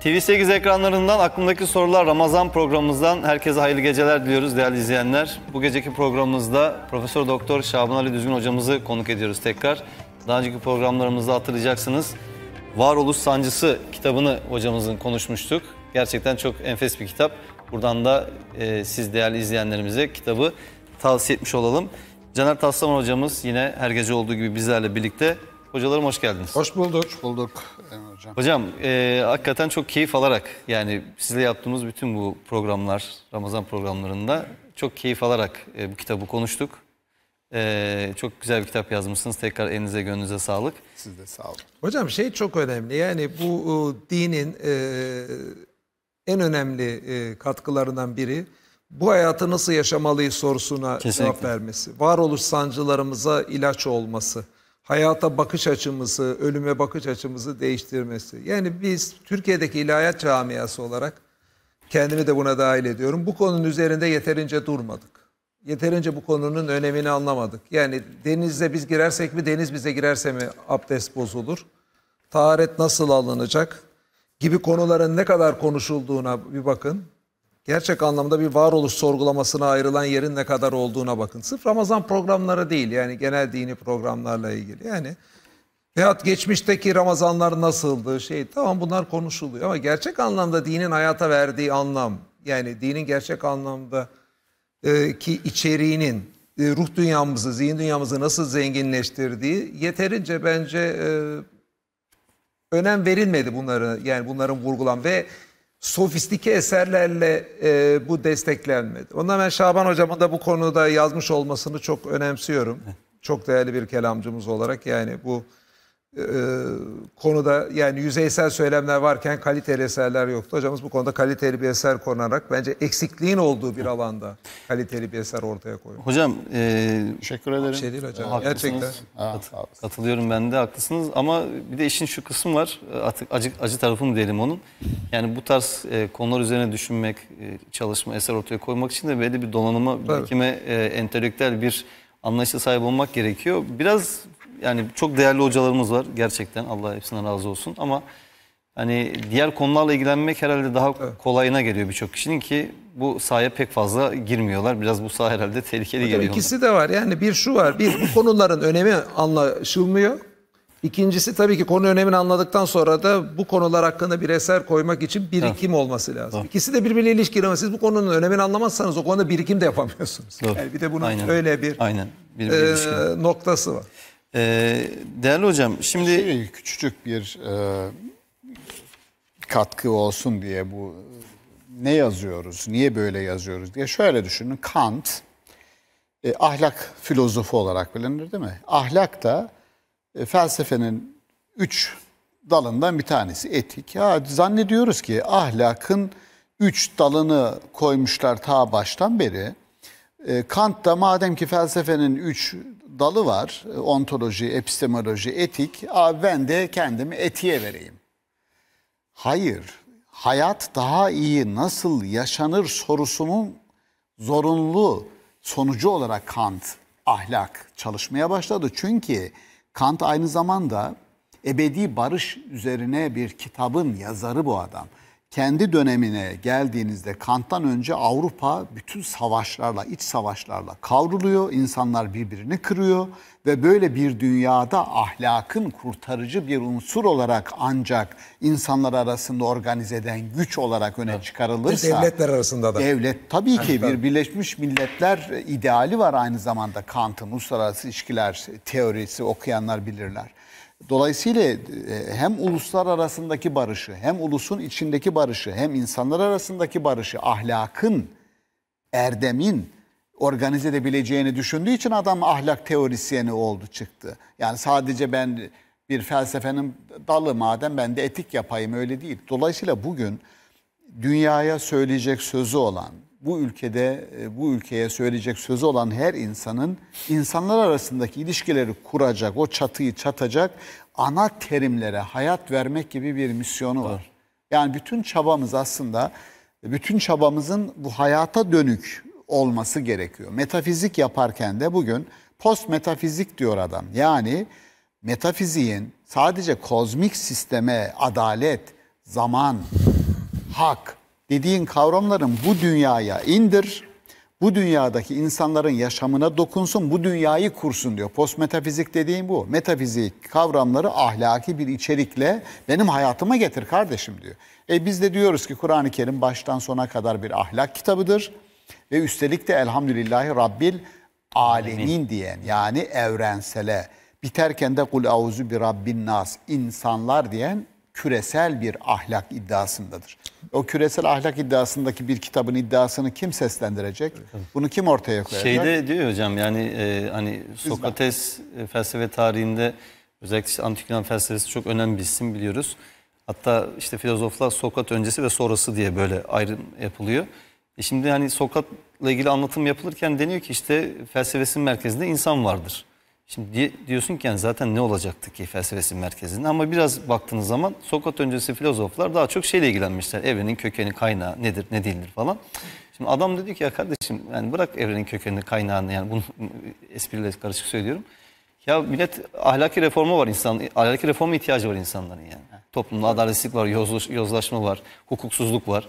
TV8 ekranlarından aklımdaki sorular Ramazan programımızdan herkese hayırlı geceler diliyoruz değerli izleyenler. Bu geceki programımızda Profesör Doktor Şaban Ali Düzgün hocamızı konuk ediyoruz tekrar. Daha önceki programlarımızda hatırlayacaksınız. Varoluş Sancısı kitabını hocamızın konuşmuştuk. Gerçekten çok enfes bir kitap. Buradan da e, siz değerli izleyenlerimize kitabı tavsiye etmiş olalım. Caner Taslaman hocamız yine her gece olduğu gibi bizlerle birlikte Hocalarım hoş geldiniz. Hoş bulduk. Hoş bulduk Emre Hocam. Hocam e, hakikaten çok keyif alarak yani sizle yaptığımız bütün bu programlar, Ramazan programlarında çok keyif alarak e, bu kitabı konuştuk. E, çok güzel bir kitap yazmışsınız. Tekrar elinize gönlünüze sağlık. Siz de sağ olun. Hocam şey çok önemli yani bu o, e, dinin e, en önemli e, katkılarından biri bu hayatı nasıl yaşamalıyız sorusuna Kesinlikle. cevap vermesi. Varoluş sancılarımıza ilaç olması hayata bakış açımızı, ölüme bakış açımızı değiştirmesi. Yani biz Türkiye'deki ilahiyat camiası olarak kendimi de buna dahil ediyorum. Bu konunun üzerinde yeterince durmadık. Yeterince bu konunun önemini anlamadık. Yani denize biz girersek mi, deniz bize girerse mi abdest bozulur? Taharet nasıl alınacak? Gibi konuların ne kadar konuşulduğuna bir bakın gerçek anlamda bir varoluş sorgulamasına ayrılan yerin ne kadar olduğuna bakın. Sırf Ramazan programları değil yani genel dini programlarla ilgili. Yani veyahut geçmişteki Ramazanlar nasıldı şey tamam bunlar konuşuluyor ama gerçek anlamda dinin hayata verdiği anlam yani dinin gerçek anlamda e, ki içeriğinin e, ruh dünyamızı, zihin dünyamızı nasıl zenginleştirdiği yeterince bence e, önem verilmedi bunları yani bunların vurgulan ve sofistike eserlerle e, bu desteklenmedi. Ondan ben Şaban hocamın da bu konuda yazmış olmasını çok önemsiyorum. Çok değerli bir kelamcımız olarak yani bu e, konuda yani yüzeysel söylemler varken kaliteli eserler yoktu. Hocamız bu konuda kaliteli bir eser konarak bence eksikliğin olduğu bir alanda kaliteli bir eser ortaya koyuyor. Hocam e, teşekkür ederim. Şey değil hocam. Haklısınız. Gerçekten. Kat, katılıyorum ben de haklısınız ama bir de işin şu kısım var. Artık acı, acı tarafı diyelim onun. Yani bu tarz e, konular üzerine düşünmek, e, çalışma, eser ortaya koymak için de belli bir donanıma, birikime, e, entelektüel bir anlayışa sahip olmak gerekiyor. Biraz yani çok değerli hocalarımız var gerçekten Allah hepsinden razı olsun ama hani diğer konularla ilgilenmek herhalde daha evet. kolayına geliyor birçok kişinin ki bu sahaya pek fazla girmiyorlar. Biraz bu saha herhalde tehlikeli Tabii geliyor. İkisi de var. Yani bir şu var. Bir bu konuların önemi anlaşılmıyor. İkincisi tabii ki konu önemini anladıktan sonra da bu konular hakkında bir eser koymak için birikim evet. olması lazım. Evet. İkisi de birbiriyle ilişkili ama siz bu konunun önemini anlamazsanız o konuda birikim de yapamıyorsunuz. Evet. Yani bir de bunun Aynen. öyle bir, Aynen. bir, bir e, noktası var. Ee, değerli hocam şimdi... Şey, küçücük bir e, katkı olsun diye bu ne yazıyoruz, niye böyle yazıyoruz diye şöyle düşünün. Kant e, ahlak filozofu olarak bilinir değil mi? Ahlak da e, felsefenin üç dalından bir tanesi etik. Ha, zannediyoruz ki ahlakın üç dalını koymuşlar ta baştan beri. E, Kant da madem ki felsefenin üç dalı var. Ontoloji, epistemoloji, etik. Abi ben de kendimi etiğe vereyim. Hayır. Hayat daha iyi nasıl yaşanır sorusunun zorunlu sonucu olarak Kant ahlak çalışmaya başladı. Çünkü Kant aynı zamanda ebedi barış üzerine bir kitabın yazarı bu adam kendi dönemine geldiğinizde Kant'tan önce Avrupa bütün savaşlarla, iç savaşlarla kavruluyor. İnsanlar birbirini kırıyor ve böyle bir dünyada ahlakın kurtarıcı bir unsur olarak ancak insanlar arasında organize eden güç olarak öne çıkarılırsa... Ve devletler arasında da. Devlet tabii ki bir Birleşmiş Milletler ideali var aynı zamanda Kant'ın uluslararası ilişkiler teorisi okuyanlar bilirler. Dolayısıyla e, hem uluslar arasındaki barışı, hem ulusun içindeki barışı, hem insanlar arasındaki barışı, ahlakın, erdemin organize edebileceğini düşündüğü için adam ahlak teorisyeni oldu çıktı. Yani sadece ben bir felsefenin dalı madem ben de etik yapayım öyle değil. Dolayısıyla bugün dünyaya söyleyecek sözü olan, bu ülkede e, bu ülkeye söyleyecek sözü olan her insanın insanlar arasındaki ilişkileri kuracak, o çatıyı çatacak ana terimlere hayat vermek gibi bir misyonu var. Yani bütün çabamız aslında bütün çabamızın bu hayata dönük olması gerekiyor. Metafizik yaparken de bugün post metafizik diyor adam. Yani metafiziğin sadece kozmik sisteme adalet, zaman, hak dediğin kavramların bu dünyaya indir. Bu dünyadaki insanların yaşamına dokunsun, bu dünyayı kursun diyor. Post metafizik dediğim bu. Metafizik kavramları ahlaki bir içerikle benim hayatıma getir kardeşim diyor. E biz de diyoruz ki Kur'an-ı Kerim baştan sona kadar bir ahlak kitabıdır. Ve üstelik de elhamdülillahi Rabbil alemin diyen yani evrensele biterken de kul auzu bir rabbin nas insanlar diyen küresel bir ahlak iddiasındadır. O küresel ahlak iddiasındaki bir kitabın iddiasını kim seslendirecek? Bunu kim ortaya koyacak? Şeyde diyor hocam yani e, hani Sokrates e, felsefe tarihinde özellikle işte antik Yunan felsefesi çok önemli bir isim biliyoruz. Hatta işte filozoflar Sokrat öncesi ve sonrası diye böyle ayrım yapılıyor. E şimdi hani Sokrat'la ilgili anlatım yapılırken deniyor ki işte felsefesinin merkezinde insan vardır. Şimdi diyorsun ki yani zaten ne olacaktı ki felsefesi merkezinde ama biraz baktığınız zaman Sokrat öncesi filozoflar daha çok şeyle ilgilenmişler. Evrenin kökeni, kaynağı nedir, ne değildir falan. Şimdi adam dedi ki ya kardeşim yani bırak evrenin kökenini, kaynağını yani bunu espriyle karışık söylüyorum. Ya millet ahlaki reforma var insan, ahlaki reforma ihtiyacı var insanların yani. Toplumda adaletsizlik var, yozlaşma var, hukuksuzluk var.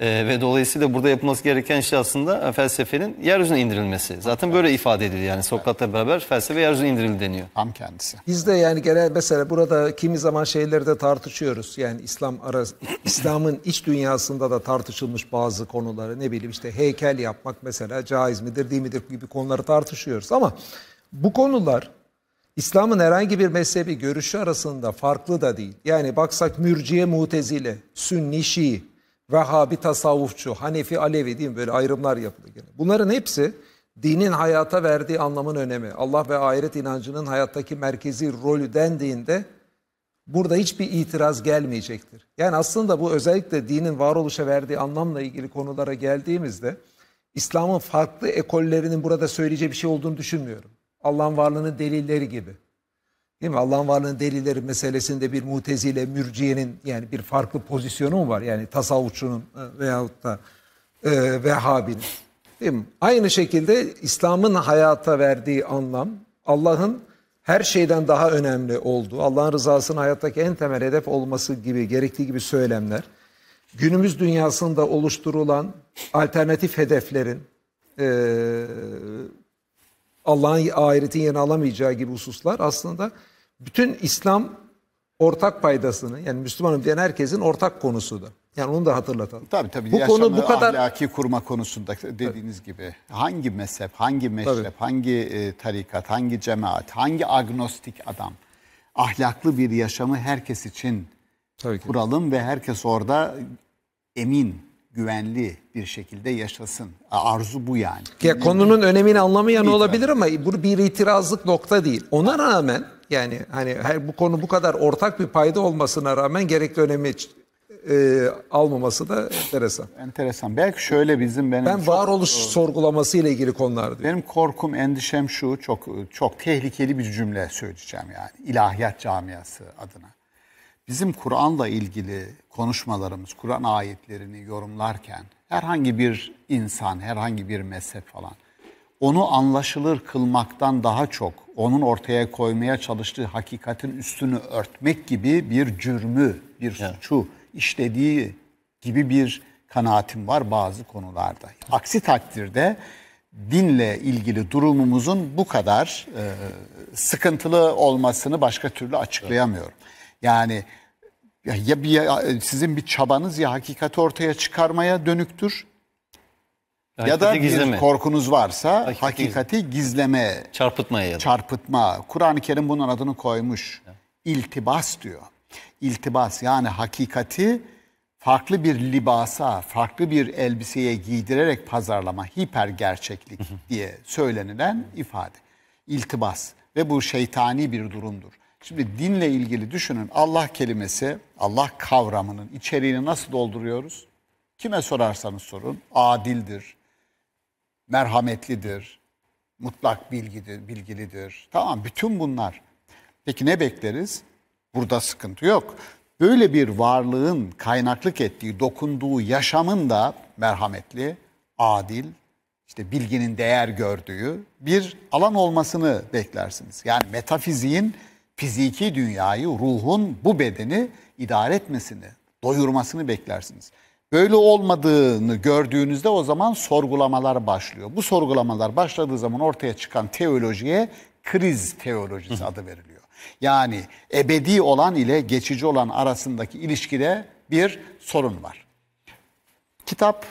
E, ve dolayısıyla burada yapılması gereken şey aslında e, felsefenin yeryüzüne indirilmesi. Zaten böyle ifade ediliyor yani Sokrat'la beraber felsefe yeryüzüne indirildi deniyor. Tam kendisi. Biz de yani genel mesela burada kimi zaman şeyleri de tartışıyoruz. Yani İslam arası İslam'ın iç dünyasında da tartışılmış bazı konuları ne bileyim işte heykel yapmak mesela caiz midir değil midir gibi konuları tartışıyoruz ama bu konular İslam'ın herhangi bir mezhebi görüşü arasında farklı da değil. Yani baksak mürciye mutezile, sünni şii, Vehhabi tasavvufçu, Hanefi, Alevi değil mi? Böyle ayrımlar yapılıyor. Gene. Bunların hepsi dinin hayata verdiği anlamın önemi. Allah ve ahiret inancının hayattaki merkezi rolü dendiğinde burada hiçbir itiraz gelmeyecektir. Yani aslında bu özellikle dinin varoluşa verdiği anlamla ilgili konulara geldiğimizde İslam'ın farklı ekollerinin burada söyleyeceği bir şey olduğunu düşünmüyorum. Allah'ın varlığının delilleri gibi. Değil mi? Allah'ın varlığının delilleri meselesinde bir mutezile, mürciyenin yani bir farklı pozisyonu mu var? Yani tasavvufçunun e, veyahut da e, Vehhabi'nin. Değil mi? Aynı şekilde İslam'ın hayata verdiği anlam Allah'ın her şeyden daha önemli olduğu, Allah'ın rızasının hayattaki en temel hedef olması gibi, gerektiği gibi söylemler, günümüz dünyasında oluşturulan alternatif hedeflerin, e, Allah'ın ahiretin yerini alamayacağı gibi hususlar aslında bütün İslam ortak paydasını yani Müslümanım diyen herkesin ortak konusudur. Yani onu da hatırlatalım. Tabii tabii. Bu konu bu kadar ahlaki kurma konusunda dediğiniz evet. gibi hangi mezhep, hangi meşrep, tabii. hangi e, tarikat, hangi cemaat, hangi agnostik adam ahlaklı bir yaşamı herkes için tabii ki. kuralım ve herkes orada emin, güvenli bir şekilde yaşasın. Arzu bu yani. Ya konunun önemini anlamayan olabilir ama bu bir itirazlık nokta değil. Ona rağmen yani hani her bu konu bu kadar ortak bir payda olmasına rağmen gerekli önemi e, almaması da enteresan. Enteresan. Belki şöyle bizim benim Ben varoluş o, e, sorgulaması ile ilgili konulardı. Benim korkum, endişem şu çok çok tehlikeli bir cümle söyleyeceğim yani ilahiyat camiası adına. Bizim Kur'an'la ilgili konuşmalarımız, Kur'an ayetlerini yorumlarken herhangi bir insan, herhangi bir mezhep falan onu anlaşılır kılmaktan daha çok onun ortaya koymaya çalıştığı hakikatin üstünü örtmek gibi bir cürmü, bir suçu işlediği gibi bir kanaatim var bazı konularda. Aksi takdirde dinle ilgili durumumuzun bu kadar e, sıkıntılı olmasını başka türlü açıklayamıyorum. Yani ya bir sizin bir çabanız ya hakikati ortaya çıkarmaya dönüktür Hakikati ya da bir gizleme. korkunuz varsa hakikati, hakikati gizleme, çarpıtma ya da. çarpıtma. Kur'an-ı Kerim bunun adını koymuş. Evet. İltibas diyor. İltibas yani hakikati farklı bir libasa, farklı bir elbiseye giydirerek pazarlama, hiper gerçeklik diye söylenilen ifade. İltibas ve bu şeytani bir durumdur. Şimdi dinle ilgili düşünün Allah kelimesi, Allah kavramının içeriğini nasıl dolduruyoruz? Kime sorarsanız sorun adildir, merhametlidir, mutlak bilgidir, bilgilidir. Tamam bütün bunlar. Peki ne bekleriz? Burada sıkıntı yok. Böyle bir varlığın kaynaklık ettiği, dokunduğu yaşamın da merhametli, adil, işte bilginin değer gördüğü bir alan olmasını beklersiniz. Yani metafiziğin fiziki dünyayı, ruhun bu bedeni idare etmesini, doyurmasını beklersiniz. Böyle olmadığını gördüğünüzde o zaman sorgulamalar başlıyor. Bu sorgulamalar başladığı zaman ortaya çıkan teolojiye kriz teolojisi adı veriliyor. Yani ebedi olan ile geçici olan arasındaki ilişkide bir sorun var. Kitap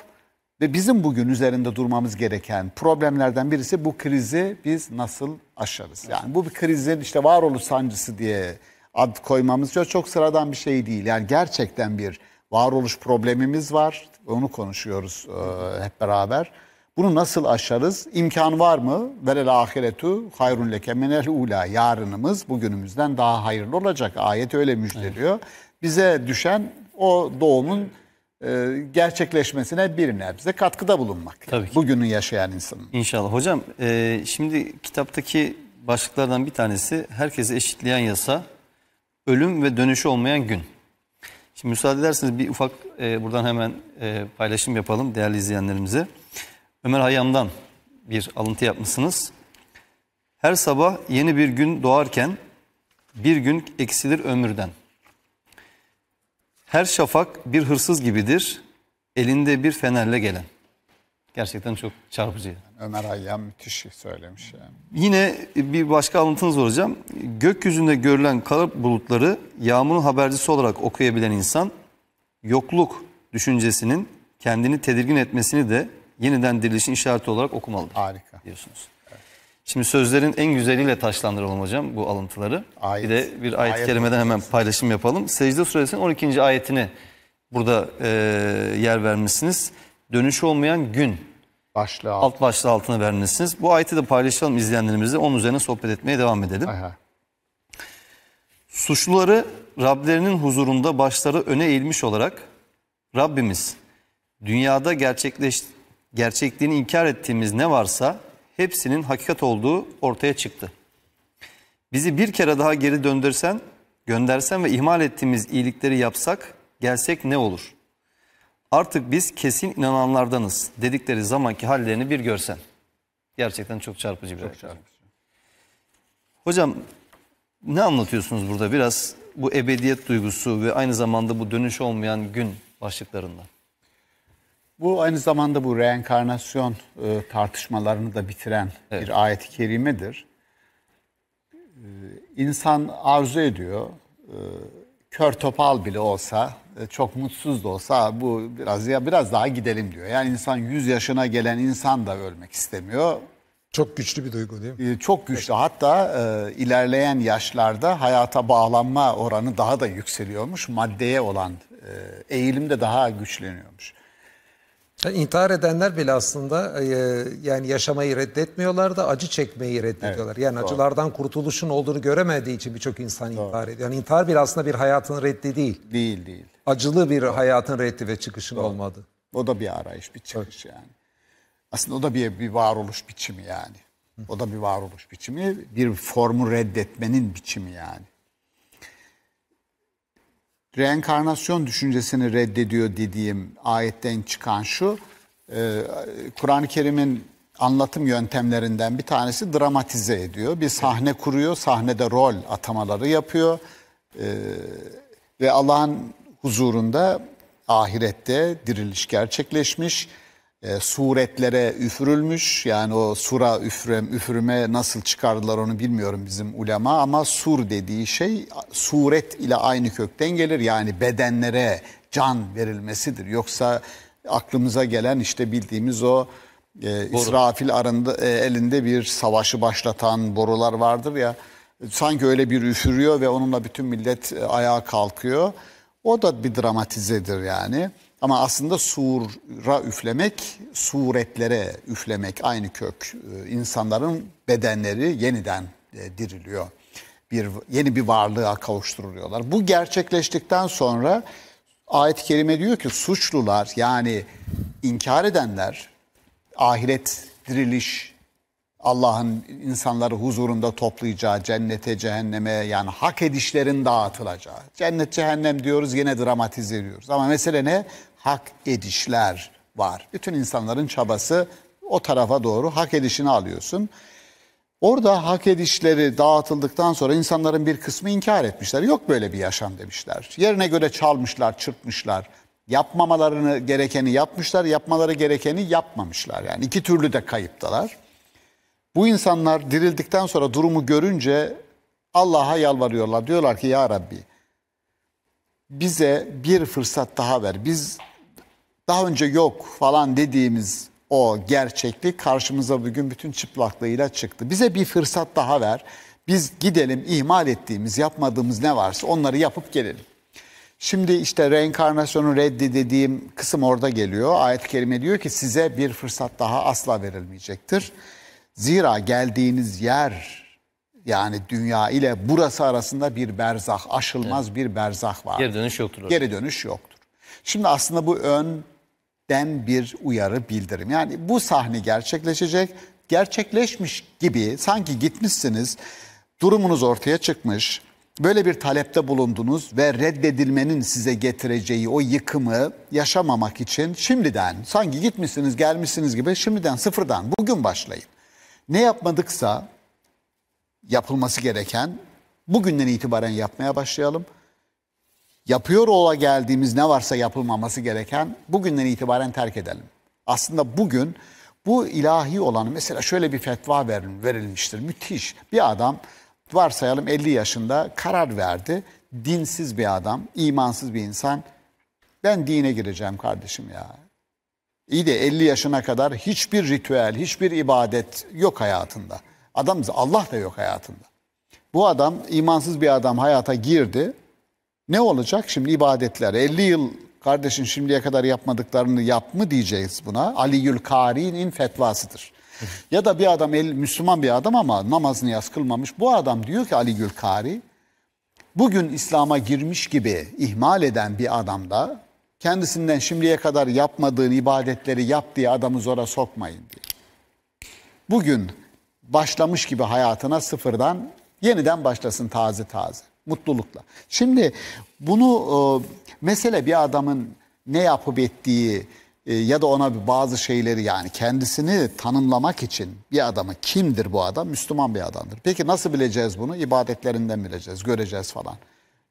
ve bizim bugün üzerinde durmamız gereken problemlerden birisi bu krizi biz nasıl aşarız? Yani bu bir krizin işte varoluş sancısı diye ad koymamız çok, çok sıradan bir şey değil. Yani gerçekten bir varoluş problemimiz var. Onu konuşuyoruz e, hep beraber. Bunu nasıl aşarız? İmkan var mı? Velel ahiretu hayrun leke minel ula. Yarınımız bugünümüzden daha hayırlı olacak. Ayet öyle müjdeliyor. Bize düşen o doğumun e, gerçekleşmesine bir nebze katkıda bulunmak. Tabii ki. Bugünü yaşayan insanın. İnşallah. Hocam e, şimdi kitaptaki başlıklardan bir tanesi herkesi eşitleyen yasa, ölüm ve dönüşü olmayan gün. Şimdi müsaade ederseniz bir ufak e, buradan hemen e, paylaşım yapalım değerli izleyenlerimize. Ömer Hayyam'dan bir alıntı yapmışsınız. Her sabah yeni bir gün doğarken bir gün eksilir ömürden. Her şafak bir hırsız gibidir, elinde bir fenerle gelen.'' Gerçekten çok çarpıcı. Ömer Hayyam müthiş söylemiş yani. Yine bir başka alıntını soracağım. Gökyüzünde görülen kara bulutları yağmurun habercisi olarak okuyabilen insan yokluk düşüncesinin kendini tedirgin etmesini de yeniden dirilişin işareti olarak okumalıdır. Harika. Diyorsunuz. Evet. Şimdi sözlerin en güzeliyle taşlandıralım hocam bu alıntıları. Ayet. Bir de bir ayet, ayet kerimeden hemen paylaşım yapalım. Secde suresinin 12. ayetini burada e, yer vermişsiniz. Dönüş olmayan gün başlığı Alt başlığı altına vermelisiniz. Bu ayeti de paylaşalım izleyenlerimizle. Onun üzerine sohbet etmeye devam edelim. Aha. Suçluları Rablerinin huzurunda başları öne eğilmiş olarak Rabbimiz dünyada gerçekleş, gerçekliğini inkar ettiğimiz ne varsa hepsinin hakikat olduğu ortaya çıktı. Bizi bir kere daha geri döndürsen, göndersen ve ihmal ettiğimiz iyilikleri yapsak, gelsek ne olur? Artık biz kesin inananlardanız dedikleri zamanki hallerini bir görsen. Gerçekten çok çarpıcı bir çok reklama. çarpıcı. Hocam ne anlatıyorsunuz burada biraz bu ebediyet duygusu ve aynı zamanda bu dönüş olmayan gün başlıklarından? Bu aynı zamanda bu reenkarnasyon e, tartışmalarını da bitiren evet. bir ayet-i kerimedir. E, insan arzu ediyor, e, kör topal bile olsa e, çok mutsuz da olsa bu biraz ya biraz daha gidelim diyor. Yani insan 100 yaşına gelen insan da ölmek istemiyor. Çok güçlü bir duygu değil mi? E, çok güçlü. Evet. Hatta e, ilerleyen yaşlarda hayata bağlanma oranı daha da yükseliyormuş. Maddeye olan e, eğilim de daha güçleniyormuş. Yani intihar edenler bile aslında e, yani yaşamayı reddetmiyorlar da acı çekmeyi reddediyorlar. Evet, yani doğru. acılardan kurtuluşun olduğunu göremediği için birçok insan doğru. intihar ediyor. Yani intihar bile aslında bir hayatın reddi değil. Değil değil acılı bir hayatın reddi ve çıkışın Doğru. olmadı. O da bir arayış, bir çıkış evet. yani. Aslında o da bir, bir varoluş biçimi yani. O da bir varoluş biçimi, bir formu reddetmenin biçimi yani. Reenkarnasyon düşüncesini reddediyor dediğim ayetten çıkan şu, e, Kur'an-ı Kerim'in anlatım yöntemlerinden bir tanesi dramatize ediyor. Bir sahne kuruyor, sahnede rol atamaları yapıyor. E, ve Allah'ın huzurunda ahirette diriliş gerçekleşmiş. E, suretlere üfürülmüş yani o sura üfrem, üfürme nasıl çıkardılar onu bilmiyorum bizim ulema ama sur dediği şey suret ile aynı kökten gelir yani bedenlere can verilmesidir yoksa aklımıza gelen işte bildiğimiz o e, İsrafil arında, e, elinde bir savaşı başlatan borular vardır ya sanki öyle bir üfürüyor ve onunla bütün millet e, ayağa kalkıyor. O da bir dramatizedir yani. Ama aslında sura üflemek, suretlere üflemek aynı kök. Ee, insanların bedenleri yeniden e, diriliyor. Bir, yeni bir varlığa kavuşturuluyorlar. Bu gerçekleştikten sonra ayet-i kerime diyor ki suçlular yani inkar edenler ahiret diriliş Allah'ın insanları huzurunda toplayacağı, cennete, cehenneme yani hak edişlerin dağıtılacağı. Cennet, cehennem diyoruz yine dramatize ediyoruz. Ama mesele ne? Hak edişler var. Bütün insanların çabası o tarafa doğru hak edişini alıyorsun. Orada hak edişleri dağıtıldıktan sonra insanların bir kısmı inkar etmişler. Yok böyle bir yaşam demişler. Yerine göre çalmışlar, çırpmışlar. Yapmamalarını gerekeni yapmışlar, yapmaları gerekeni yapmamışlar. Yani iki türlü de kayıptalar. Bu insanlar dirildikten sonra durumu görünce Allah'a yalvarıyorlar. Diyorlar ki ya Rabbi bize bir fırsat daha ver. Biz daha önce yok falan dediğimiz o gerçeklik karşımıza bugün bütün çıplaklığıyla çıktı. Bize bir fırsat daha ver. Biz gidelim ihmal ettiğimiz, yapmadığımız ne varsa onları yapıp gelelim. Şimdi işte reenkarnasyonu reddi dediğim kısım orada geliyor. Ayet-i Kerime diyor ki size bir fırsat daha asla verilmeyecektir. Zira geldiğiniz yer yani dünya ile burası arasında bir berzah, aşılmaz evet. bir berzah var. Geri dönüş yoktur. Geri dönüş yoktur. Şimdi aslında bu önden bir uyarı bildirim. Yani bu sahne gerçekleşecek, gerçekleşmiş gibi sanki gitmişsiniz, durumunuz ortaya çıkmış, böyle bir talepte bulundunuz ve reddedilmenin size getireceği o yıkımı yaşamamak için şimdiden sanki gitmişsiniz gelmişsiniz gibi şimdiden sıfırdan bugün başlayın ne yapmadıksa yapılması gereken bugünden itibaren yapmaya başlayalım. Yapıyor ola geldiğimiz ne varsa yapılmaması gereken bugünden itibaren terk edelim. Aslında bugün bu ilahi olanı mesela şöyle bir fetva verilmiştir. Müthiş. Bir adam varsayalım 50 yaşında karar verdi. Dinsiz bir adam, imansız bir insan. Ben dine gireceğim kardeşim ya. İyi de 50 yaşına kadar hiçbir ritüel, hiçbir ibadet yok hayatında. Adam Allah da yok hayatında. Bu adam imansız bir adam hayata girdi. Ne olacak şimdi ibadetler? 50 yıl kardeşin şimdiye kadar yapmadıklarını yap mı diyeceğiz buna. Ali Kari'nin fetvasıdır. ya da bir adam Müslüman bir adam ama namaz niyaz kılmamış. Bu adam diyor ki Ali Gülkari bugün İslam'a girmiş gibi ihmal eden bir adamda kendisinden şimdiye kadar yapmadığın ibadetleri yap diye adamı zora sokmayın diye. Bugün başlamış gibi hayatına sıfırdan yeniden başlasın taze taze mutlulukla. Şimdi bunu e, mesele bir adamın ne yapıp ettiği e, ya da ona bazı şeyleri yani kendisini tanımlamak için bir adamı kimdir bu adam? Müslüman bir adamdır. Peki nasıl bileceğiz bunu? İbadetlerinden bileceğiz, göreceğiz falan.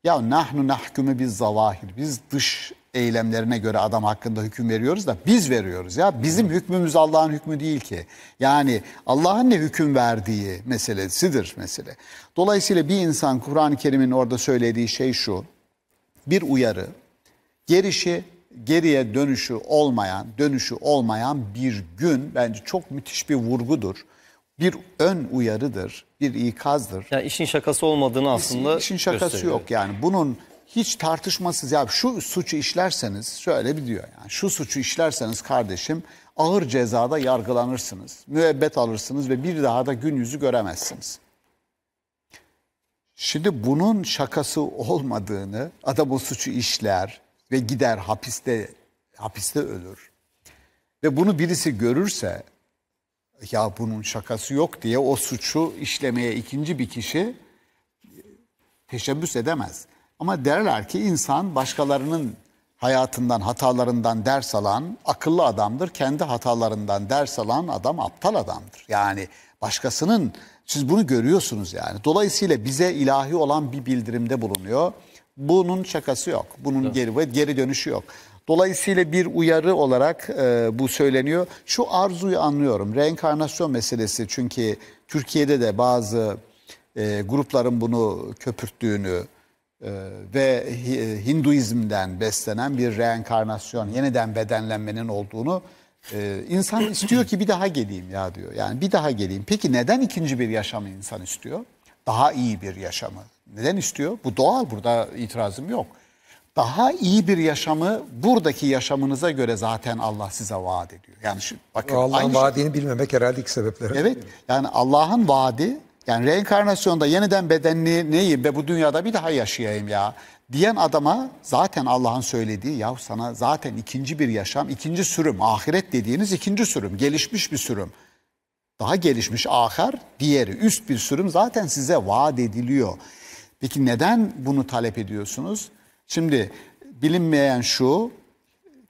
Ya nahnu nahkumu biz zavahir. Biz dış eylemlerine göre adam hakkında hüküm veriyoruz da biz veriyoruz ya. Bizim hükmümüz Allah'ın hükmü değil ki. Yani Allah'ın ne hüküm verdiği meselesidir mesele. Dolayısıyla bir insan Kur'an-ı Kerim'in orada söylediği şey şu. Bir uyarı gerişi geriye dönüşü olmayan, dönüşü olmayan bir gün bence çok müthiş bir vurgudur bir ön uyarıdır, bir ikazdır. Yani işin şakası olmadığını aslında işin, işin şakası gösteriyor. yok yani. Bunun hiç tartışmasız ya şu suçu işlerseniz şöyle bir diyor yani şu suçu işlerseniz kardeşim ağır cezada yargılanırsınız. Müebbet alırsınız ve bir daha da gün yüzü göremezsiniz. Şimdi bunun şakası olmadığını adam o suçu işler ve gider hapiste hapiste ölür. Ve bunu birisi görürse ya bunun şakası yok diye o suçu işlemeye ikinci bir kişi teşebbüs edemez. Ama derler ki insan başkalarının hayatından, hatalarından ders alan akıllı adamdır. Kendi hatalarından ders alan adam aptal adamdır. Yani başkasının siz bunu görüyorsunuz yani. Dolayısıyla bize ilahi olan bir bildirimde bulunuyor. Bunun şakası yok. Bunun geri geri dönüşü yok. Dolayısıyla bir uyarı olarak e, bu söyleniyor. Şu arzuyu anlıyorum. Reenkarnasyon meselesi çünkü Türkiye'de de bazı e, grupların bunu köpürttüğünü, ee, ve e, Hinduizm'den beslenen bir reenkarnasyon, yeniden bedenlenmenin olduğunu e, insan istiyor ki bir daha geleyim ya diyor. Yani bir daha geleyim. Peki neden ikinci bir yaşamı insan istiyor? Daha iyi bir yaşamı. Neden istiyor? Bu doğal burada itirazım yok. Daha iyi bir yaşamı buradaki yaşamınıza göre zaten Allah size vaat ediyor. Yani şimdi bakın Allah'ın şey- vaadini şey. bilmemek herhalde ilk sebepler. Evet. Yani Allah'ın vaadi yani reenkarnasyonda yeniden bedenli neyim ve bu dünyada bir daha yaşayayım ya diyen adama zaten Allah'ın söylediği ya sana zaten ikinci bir yaşam, ikinci sürüm, ahiret dediğiniz ikinci sürüm, gelişmiş bir sürüm. Daha gelişmiş ahar, diğeri üst bir sürüm zaten size vaat ediliyor. Peki neden bunu talep ediyorsunuz? Şimdi bilinmeyen şu,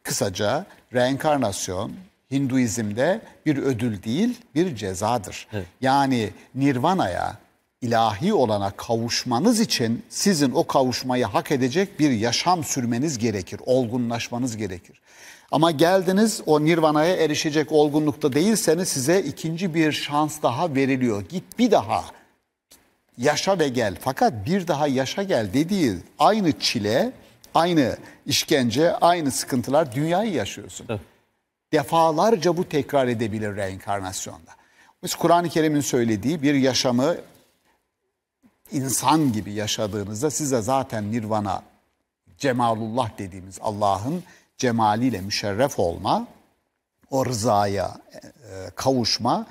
kısaca reenkarnasyon Hinduizm'de bir ödül değil bir cezadır. Evet. Yani nirvana'ya ilahi olana kavuşmanız için sizin o kavuşmayı hak edecek bir yaşam sürmeniz gerekir, olgunlaşmanız gerekir. Ama geldiniz o nirvana'ya erişecek olgunlukta değilseniz size ikinci bir şans daha veriliyor. Git bir daha yaşa ve gel. Fakat bir daha yaşa gel dediği aynı çile, aynı işkence, aynı sıkıntılar dünyayı yaşıyorsun. Evet. Defalarca bu tekrar edebilir reenkarnasyonda. Biz Kur'an-ı Kerim'in söylediği bir yaşamı insan gibi yaşadığınızda size zaten nirvana, cemalullah dediğimiz Allah'ın cemaliyle müşerref olma, o rızaya e, kavuşma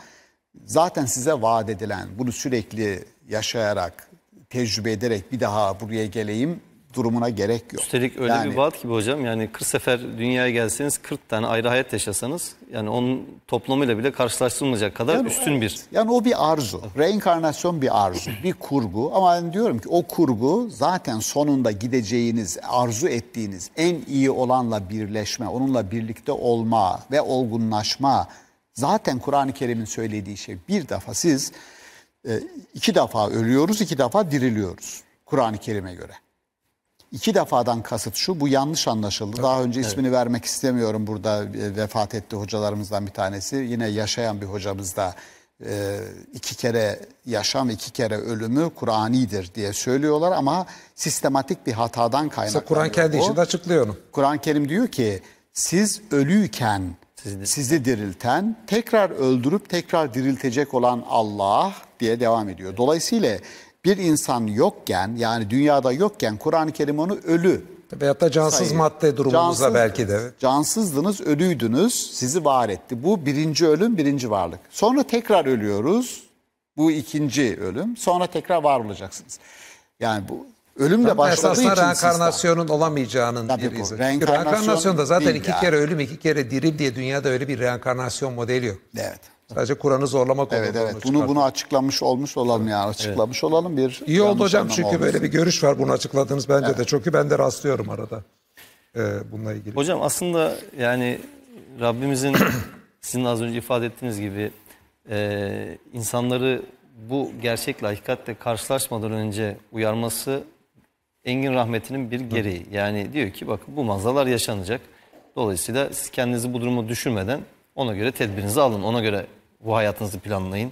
zaten size vaat edilen, bunu sürekli yaşayarak, tecrübe ederek bir daha buraya geleyim durumuna gerek yok. Üstelik öyle yani, bir vaat ki hocam yani 40 sefer dünyaya gelseniz 40 tane ayrı hayat yaşasanız yani onun toplamıyla bile karşılaştırılmayacak kadar yani, üstün evet. bir. Yani o bir arzu. Reenkarnasyon bir arzu, bir kurgu ama ben diyorum ki o kurgu zaten sonunda gideceğiniz, arzu ettiğiniz en iyi olanla birleşme, onunla birlikte olma ve olgunlaşma zaten Kur'an-ı Kerim'in söylediği şey. Bir defa siz e, iki defa ölüyoruz, iki defa diriliyoruz Kur'an-ı Kerim'e göre. İki defadan kasıt şu, bu yanlış anlaşıldı. Evet, Daha önce ismini evet. vermek istemiyorum burada e, vefat etti hocalarımızdan bir tanesi. Yine yaşayan bir hocamız da e, iki kere yaşam, ve iki kere ölümü Kur'anidir diye söylüyorlar ama sistematik bir hatadan kaynaklanıyor. Kur'an kendi içinde açıklıyorum. Kur'an-ı Kerim diyor ki siz ölüyken sizi, sizi dirilten, tekrar öldürüp tekrar diriltecek olan Allah diye devam ediyor. Dolayısıyla bir insan yokken yani dünyada yokken Kur'an-ı Kerim onu ölü Veyahut da cansız sayı. madde durumumuza belki de. Cansızdınız, ölüydünüz, sizi var etti. Bu birinci ölüm, birinci varlık. Sonra tekrar ölüyoruz, bu ikinci ölüm. Sonra tekrar var olacaksınız. Yani bu ölüm de başladığı için reenkarnasyonun olamayacağının Tabii bir izi. Reenkarnasyon, reenkarnasyon da zaten iki yani. kere ölüm, iki kere diril diye dünyada öyle bir reenkarnasyon modeli yok. Evet. Sadece Kur'an'ı zorlamak evet, evet. Bunu bunu açıklanmış olmuş olalım yani açıklamış evet. olalım bir İyi oldu hocam çünkü olmuş. böyle bir görüş var bunu açıkladınız bence evet. de çünkü ben de rastlıyorum arada ee, bununla ilgili. Hocam aslında yani Rabbimizin sizin az önce ifade ettiğiniz gibi e, insanları bu gerçekle hakikatle karşılaşmadan önce uyarması Engin rahmetinin bir gereği. Yani diyor ki bakın bu manzaralar yaşanacak. Dolayısıyla siz kendinizi bu duruma düşürmeden ona göre tedbirinizi alın. Ona göre bu hayatınızı planlayın.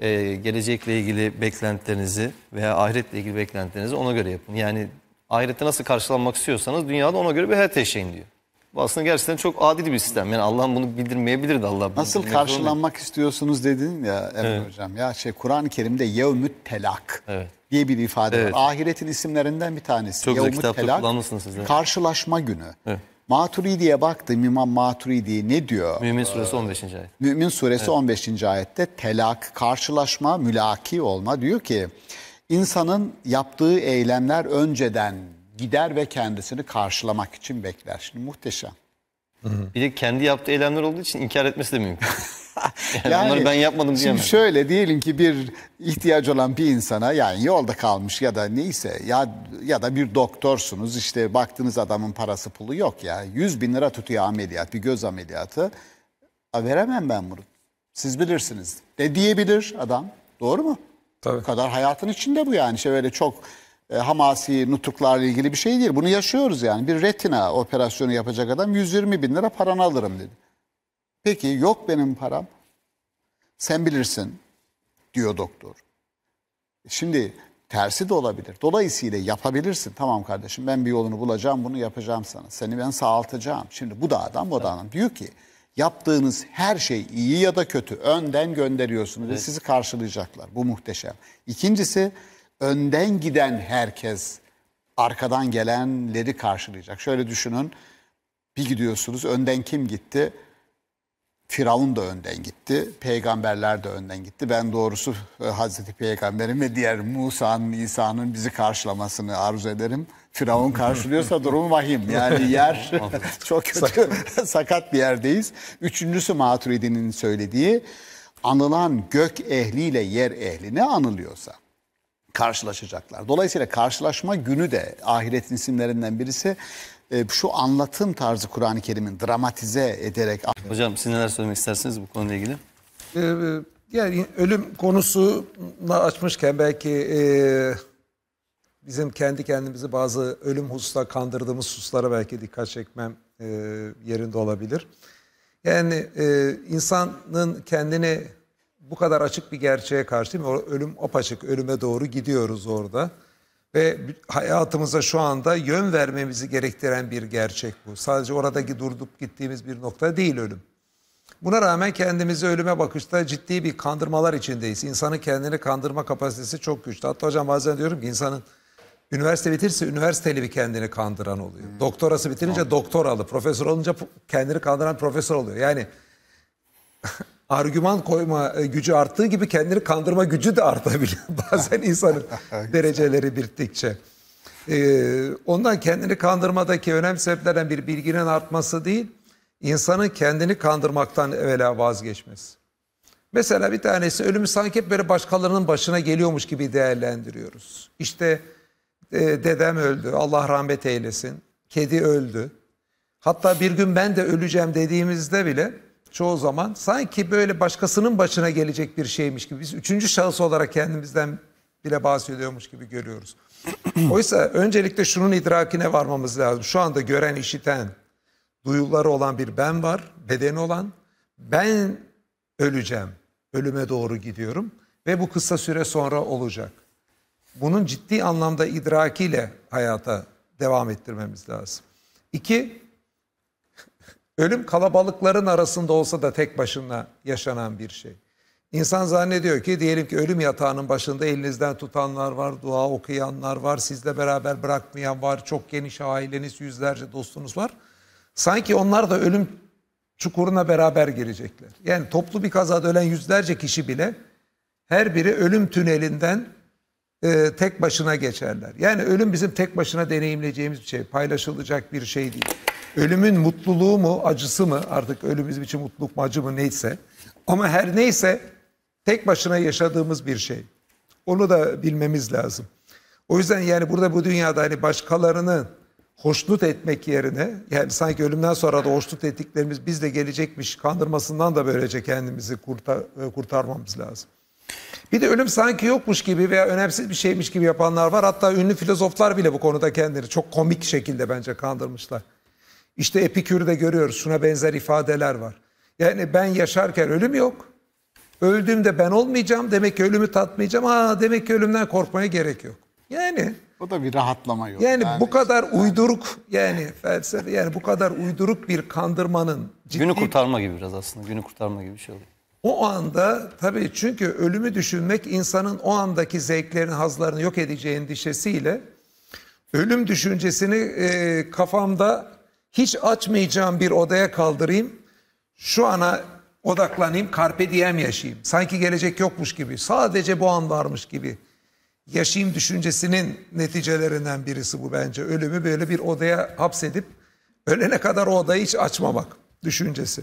Ee, gelecekle ilgili beklentilerinizi veya ahiretle ilgili beklentilerinizi ona göre yapın. Yani ahirette nasıl karşılanmak istiyorsanız dünyada ona göre bir hayat yaşayın diyor. Bu aslında gerçekten çok adil bir sistem. Yani Allah'ın bunu bildirmeyebilirdi Allah. Nasıl karşılanmak olmuyor. istiyorsunuz dedin ya Emre evet. Hocam. Ya şey Kur'an-ı Kerim'de yevmüt telak evet. diye bir ifade evet. var. Ahiretin isimlerinden bir tanesi. Çok yevmüt telak. Kullanmışsınız siz. Karşılaşma günü. Evet. Maturidi'ye baktım İmam Maturidi ne diyor? Mümin suresi 15. ayet. Mümin suresi evet. 15. ayette telak, karşılaşma, mülaki olma diyor ki insanın yaptığı eylemler önceden gider ve kendisini karşılamak için bekler. Şimdi muhteşem. Hı hı. Bir de kendi yaptığı eylemler olduğu için inkar etmesi de mümkün. yani, yani onları ben yapmadım diyemem. Şimdi şöyle diyelim ki bir ihtiyacı olan bir insana yani yolda kalmış ya da neyse ya ya da bir doktorsunuz işte baktığınız adamın parası pulu yok ya 100 bin lira tutuyor ameliyat bir göz ameliyatı A, veremem ben bunu siz bilirsiniz de diyebilir adam doğru mu? Tabii. Bu kadar hayatın içinde bu yani şey öyle çok e, hamasi nutuklarla ilgili bir şey değil bunu yaşıyoruz yani bir retina operasyonu yapacak adam 120 bin lira paranı alırım dedi. Peki yok benim param. Sen bilirsin diyor doktor. Şimdi tersi de olabilir. Dolayısıyla yapabilirsin. Tamam kardeşim ben bir yolunu bulacağım bunu yapacağım sana. Seni ben sağaltacağım. Şimdi bu da adam bu da adam. Diyor ki yaptığınız her şey iyi ya da kötü önden gönderiyorsunuz evet. ve sizi karşılayacaklar. Bu muhteşem. İkincisi önden giden herkes arkadan gelenleri karşılayacak. Şöyle düşünün bir gidiyorsunuz önden kim gitti? Firavun da önden gitti, peygamberler de önden gitti. Ben doğrusu e, Hazreti Peygamber'in ve diğer Musa'nın, İsa'nın bizi karşılamasını arzu ederim. Firavun karşılıyorsa durum vahim. Yani yer çok kötü, sakat bir yerdeyiz. Üçüncüsü Maturidi'nin söylediği, anılan gök ehliyle yer ehli ne anılıyorsa karşılaşacaklar. Dolayısıyla karşılaşma günü de Ahiret isimlerinden birisi ee, şu anlatım tarzı Kur'an-ı Kerim'in dramatize ederek... Hocam siz neler söylemek istersiniz bu konuyla ilgili? Ee, e, yani ölüm konusunu açmışken belki e, bizim kendi kendimizi bazı ölüm hususta kandırdığımız hususlara belki dikkat çekmem e, yerinde olabilir. Yani insanın kendini bu kadar açık bir gerçeğe karşı değil mi? ölüm apaçık, ölüme doğru gidiyoruz orada. Ve hayatımıza şu anda yön vermemizi gerektiren bir gerçek bu. Sadece oradaki durdup gittiğimiz bir nokta değil ölüm. Buna rağmen kendimizi ölüme bakışta ciddi bir kandırmalar içindeyiz. İnsanın kendini kandırma kapasitesi çok güçlü. Hatta hocam bazen diyorum ki insanın üniversite bitirse üniversiteli bir kendini kandıran oluyor. Hmm. Doktorası bitirince doktoralı, profesör olunca kendini kandıran profesör oluyor. Yani argüman koyma e, gücü arttığı gibi kendini kandırma gücü de artabiliyor. bazen insanın dereceleri bittikçe. E, ondan kendini kandırmadaki önemli sebeplerden bir bilginin artması değil, insanın kendini kandırmaktan evvela vazgeçmesi. Mesela bir tanesi ölümü sanki hep böyle başkalarının başına geliyormuş gibi değerlendiriyoruz. İşte e, dedem öldü, Allah rahmet eylesin. Kedi öldü. Hatta bir gün ben de öleceğim dediğimizde bile çoğu zaman sanki böyle başkasının başına gelecek bir şeymiş gibi biz üçüncü şahıs olarak kendimizden bile bahsediyormuş gibi görüyoruz. Oysa öncelikle şunun idrakine varmamız lazım. Şu anda gören, işiten, duyuları olan bir ben var, beden olan. Ben öleceğim, ölüme doğru gidiyorum ve bu kısa süre sonra olacak. Bunun ciddi anlamda idrakiyle hayata devam ettirmemiz lazım. İki, Ölüm kalabalıkların arasında olsa da tek başına yaşanan bir şey. İnsan zannediyor ki diyelim ki ölüm yatağının başında elinizden tutanlar var, dua okuyanlar var, sizle beraber bırakmayan var, çok geniş aileniz, yüzlerce dostunuz var. Sanki onlar da ölüm çukuruna beraber girecekler. Yani toplu bir kazada ölen yüzlerce kişi bile her biri ölüm tünelinden e, tek başına geçerler. Yani ölüm bizim tek başına deneyimleyeceğimiz bir şey, paylaşılacak bir şey değil. Ölümün mutluluğu mu acısı mı artık ölüm bizim için mutluluk mu acı mı neyse. Ama her neyse tek başına yaşadığımız bir şey. Onu da bilmemiz lazım. O yüzden yani burada bu dünyada hani başkalarını hoşnut etmek yerine yani sanki ölümden sonra da hoşnut ettiklerimiz biz de gelecekmiş kandırmasından da böylece kendimizi kurtar, e, kurtarmamız lazım. Bir de ölüm sanki yokmuş gibi veya önemsiz bir şeymiş gibi yapanlar var. Hatta ünlü filozoflar bile bu konuda kendini çok komik şekilde bence kandırmışlar. İşte Epikür'de görüyoruz şuna benzer ifadeler var. Yani ben yaşarken ölüm yok. Öldüğümde ben olmayacağım. Demek ki ölümü tatmayacağım. Ha demek ki ölümden korkmaya gerek yok. Yani o da bir rahatlama yok. Yani, yani bu kadar işte, uyduruk yani felsefe yani bu kadar uyduruk bir kandırmanın ciddi... günü kurtarma gibi biraz aslında. Günü kurtarma gibi bir şey oluyor. O anda tabii çünkü ölümü düşünmek insanın o andaki zevklerini, hazlarını yok edeceği endişesiyle ölüm düşüncesini e, kafamda hiç açmayacağım bir odaya kaldırayım. Şu ana odaklanayım, carpe diem yaşayayım. Sanki gelecek yokmuş gibi, sadece bu an varmış gibi. Yaşayayım düşüncesinin neticelerinden birisi bu bence. Ölümü böyle bir odaya hapsedip ölene kadar o odayı hiç açmamak düşüncesi.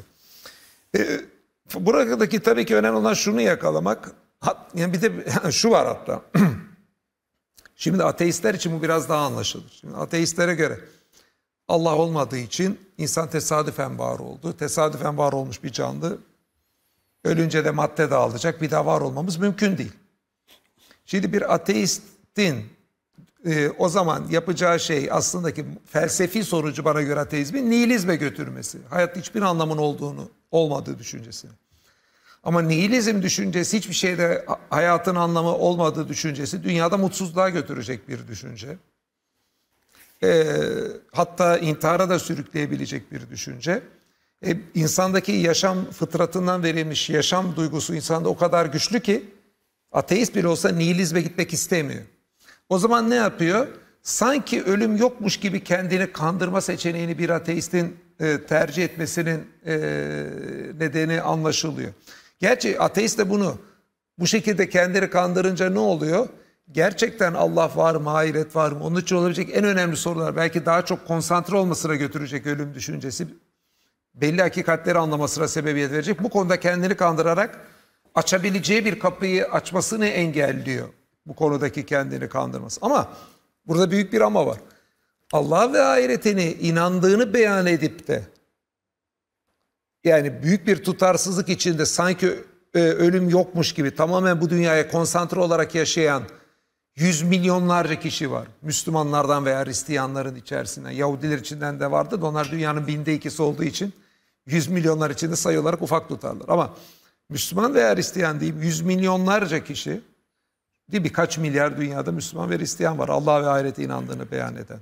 Ee, buradaki tabii ki önemli olan şunu yakalamak. Hat, yani bir de şu var hatta. Şimdi ateistler için bu biraz daha anlaşılır. Şimdi ateistlere göre Allah olmadığı için insan tesadüfen var oldu. Tesadüfen var olmuş bir canlı ölünce de madde dağılacak. Bir daha var olmamız mümkün değil. Şimdi bir ateistin e, o zaman yapacağı şey aslında ki felsefi sorucu bana göre ateizmin nihilizme götürmesi. Hayatta hiçbir anlamın olduğunu, olmadığı düşüncesini. Ama nihilizm düşüncesi hiçbir şeyde hayatın anlamı olmadığı düşüncesi dünyada mutsuzluğa götürecek bir düşünce e, hatta intihara da sürükleyebilecek bir düşünce. E, insandaki yaşam fıtratından verilmiş yaşam duygusu insanda o kadar güçlü ki ateist bile olsa nihilizme gitmek istemiyor. O zaman ne yapıyor? Sanki ölüm yokmuş gibi kendini kandırma seçeneğini bir ateistin e, tercih etmesinin e, nedeni anlaşılıyor. Gerçi ateist de bunu bu şekilde kendini kandırınca ne oluyor? gerçekten Allah var mı, ahiret var mı? Onun için olabilecek en önemli sorular belki daha çok konsantre olmasına götürecek ölüm düşüncesi. Belli hakikatleri anlamasına sebebiyet verecek. Bu konuda kendini kandırarak açabileceği bir kapıyı açmasını engelliyor. Bu konudaki kendini kandırması. Ama burada büyük bir ama var. Allah ve ahiretini inandığını beyan edip de yani büyük bir tutarsızlık içinde sanki e, ölüm yokmuş gibi tamamen bu dünyaya konsantre olarak yaşayan Yüz milyonlarca kişi var. Müslümanlardan veya Hristiyanların içerisinden. Yahudiler içinden de vardı. Onlar dünyanın binde ikisi olduğu için yüz milyonlar içinde sayı olarak ufak tutarlar. Ama Müslüman veya Hristiyan diyeyim yüz milyonlarca kişi değil birkaç milyar dünyada Müslüman ve Hristiyan var. Allah ve ahirete inandığını beyan eden.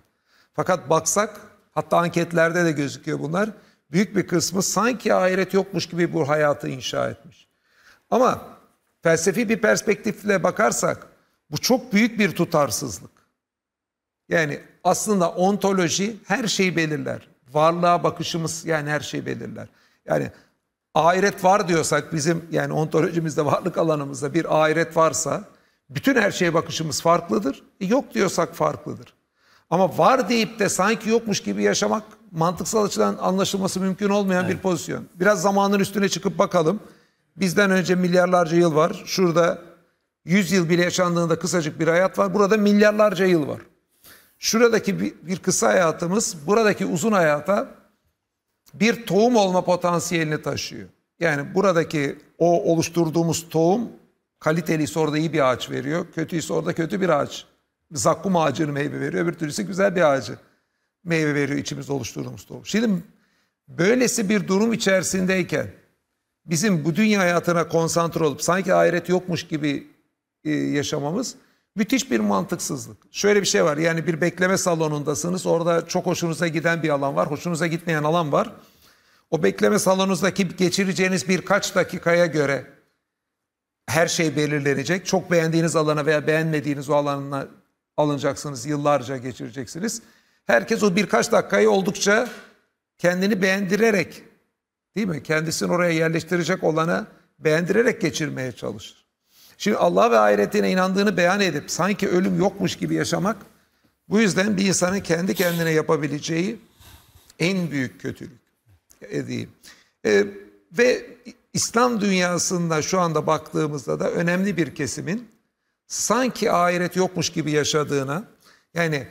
Fakat baksak hatta anketlerde de gözüküyor bunlar. Büyük bir kısmı sanki ahiret yokmuş gibi bu hayatı inşa etmiş. Ama felsefi bir perspektifle bakarsak bu çok büyük bir tutarsızlık. Yani aslında ontoloji her şeyi belirler. Varlığa bakışımız yani her şeyi belirler. Yani ahiret var diyorsak bizim yani ontolojimizde varlık alanımızda bir ahiret varsa bütün her şeye bakışımız farklıdır. E yok diyorsak farklıdır. Ama var deyip de sanki yokmuş gibi yaşamak mantıksal açıdan anlaşılması mümkün olmayan evet. bir pozisyon. Biraz zamanın üstüne çıkıp bakalım. Bizden önce milyarlarca yıl var. Şurada 100 yıl bile yaşandığında kısacık bir hayat var. Burada milyarlarca yıl var. Şuradaki bir, bir kısa hayatımız buradaki uzun hayata bir tohum olma potansiyelini taşıyor. Yani buradaki o oluşturduğumuz tohum kaliteliyse orada iyi bir ağaç veriyor. Kötüyse orada kötü bir ağaç. Zakkum ağacını meyve veriyor. Öbür türlüsü güzel bir ağacı meyve veriyor içimizde oluşturduğumuz tohum. Şimdi böylesi bir durum içerisindeyken bizim bu dünya hayatına konsantre olup sanki ahiret yokmuş gibi e, yaşamamız müthiş bir mantıksızlık. Şöyle bir şey var yani bir bekleme salonundasınız orada çok hoşunuza giden bir alan var hoşunuza gitmeyen alan var. O bekleme salonunuzdaki geçireceğiniz birkaç dakikaya göre her şey belirlenecek. Çok beğendiğiniz alana veya beğenmediğiniz o alanına alınacaksınız. Yıllarca geçireceksiniz. Herkes o birkaç dakikayı oldukça kendini beğendirerek değil mi? Kendisini oraya yerleştirecek olanı beğendirerek geçirmeye çalışır. Şimdi Allah ve ahiretine inandığını beyan edip sanki ölüm yokmuş gibi yaşamak bu yüzden bir insanın kendi kendine yapabileceği en büyük kötülük edeyim. Ee, ve İslam dünyasında şu anda baktığımızda da önemli bir kesimin sanki ahiret yokmuş gibi yaşadığına yani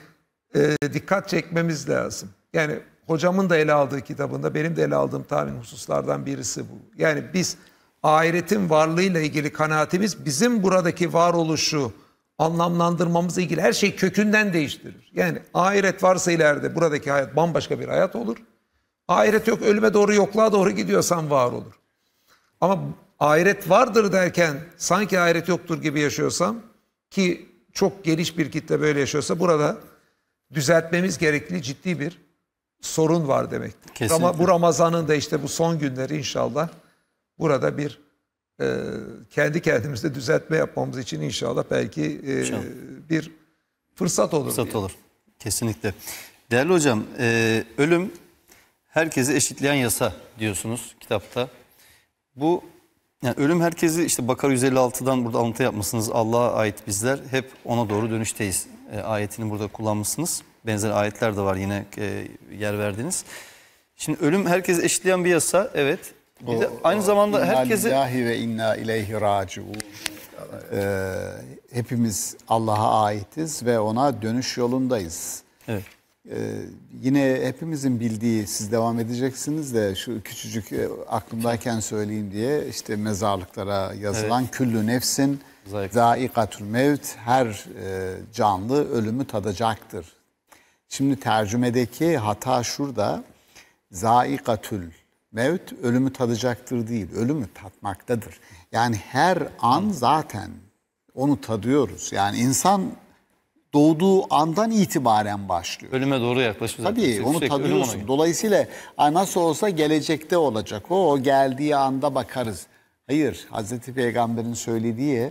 e, dikkat çekmemiz lazım. Yani hocamın da ele aldığı kitabında benim de ele aldığım tahmin hususlardan birisi bu. Yani biz ahiretin varlığıyla ilgili kanaatimiz bizim buradaki varoluşu anlamlandırmamızla ilgili her şey kökünden değiştirir. Yani ahiret varsa ileride buradaki hayat bambaşka bir hayat olur. Ahiret yok ölüme doğru yokluğa doğru gidiyorsan var olur. Ama ahiret vardır derken sanki ahiret yoktur gibi yaşıyorsam ki çok geniş bir kitle böyle yaşıyorsa burada düzeltmemiz gerekli ciddi bir sorun var demektir. Kesinlikle. Ama bu Ramazan'ın da işte bu son günleri inşallah burada bir e, kendi kendimizde düzeltme yapmamız için inşallah belki e, inşallah. bir fırsat olur. Fırsat diye. olur. Kesinlikle. Değerli hocam, e, ölüm herkesi eşitleyen yasa diyorsunuz kitapta. Bu yani ölüm herkesi işte Bakara 156'dan burada alıntı yapmışsınız. Allah'a ait bizler hep ona doğru dönüşteyiz. E, ayetini burada kullanmışsınız. Benzer ayetler de var yine e, yer verdiniz. Şimdi ölüm herkesi eşitleyen bir yasa evet bir aynı zamanda o, herkesi... İnna ve inna ileyhi raciun. Ee, hepimiz Allah'a aitiz ve ona dönüş yolundayız. Evet. Ee, yine hepimizin bildiği, siz devam edeceksiniz de şu küçücük e, aklımdayken söyleyeyim diye işte mezarlıklara yazılan evet. küllü nefsin zaikatul mevt her e, canlı ölümü tadacaktır. Şimdi tercümedeki hata şurada zaikatül Mevt ölümü tadacaktır değil, ölümü tatmaktadır. Yani her an zaten onu tadıyoruz. Yani insan doğduğu andan itibaren başlıyor. Ölüme doğru yaklaşıyor. Tabii Sürekli onu tadıyorsun. Dolayısıyla nasıl olsa gelecekte olacak. O, o geldiği anda bakarız. Hayır, Hazreti Peygamber'in söylediği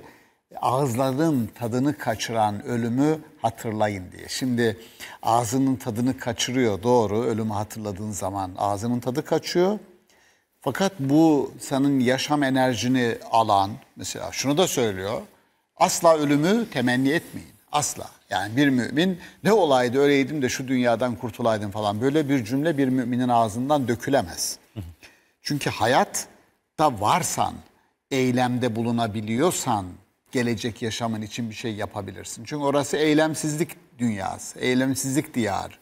ağızların tadını kaçıran ölümü hatırlayın diye. Şimdi ağzının tadını kaçırıyor doğru ölümü hatırladığın zaman ağzının tadı kaçıyor. Fakat bu senin yaşam enerjini alan mesela şunu da söylüyor. Asla ölümü temenni etmeyin. Asla. Yani bir mümin ne olaydı öleydim de şu dünyadan kurtulaydım falan böyle bir cümle bir müminin ağzından dökülemez. çünkü hayat da varsan, eylemde bulunabiliyorsan gelecek yaşamın için bir şey yapabilirsin. Çünkü orası eylemsizlik dünyası, eylemsizlik diyarı.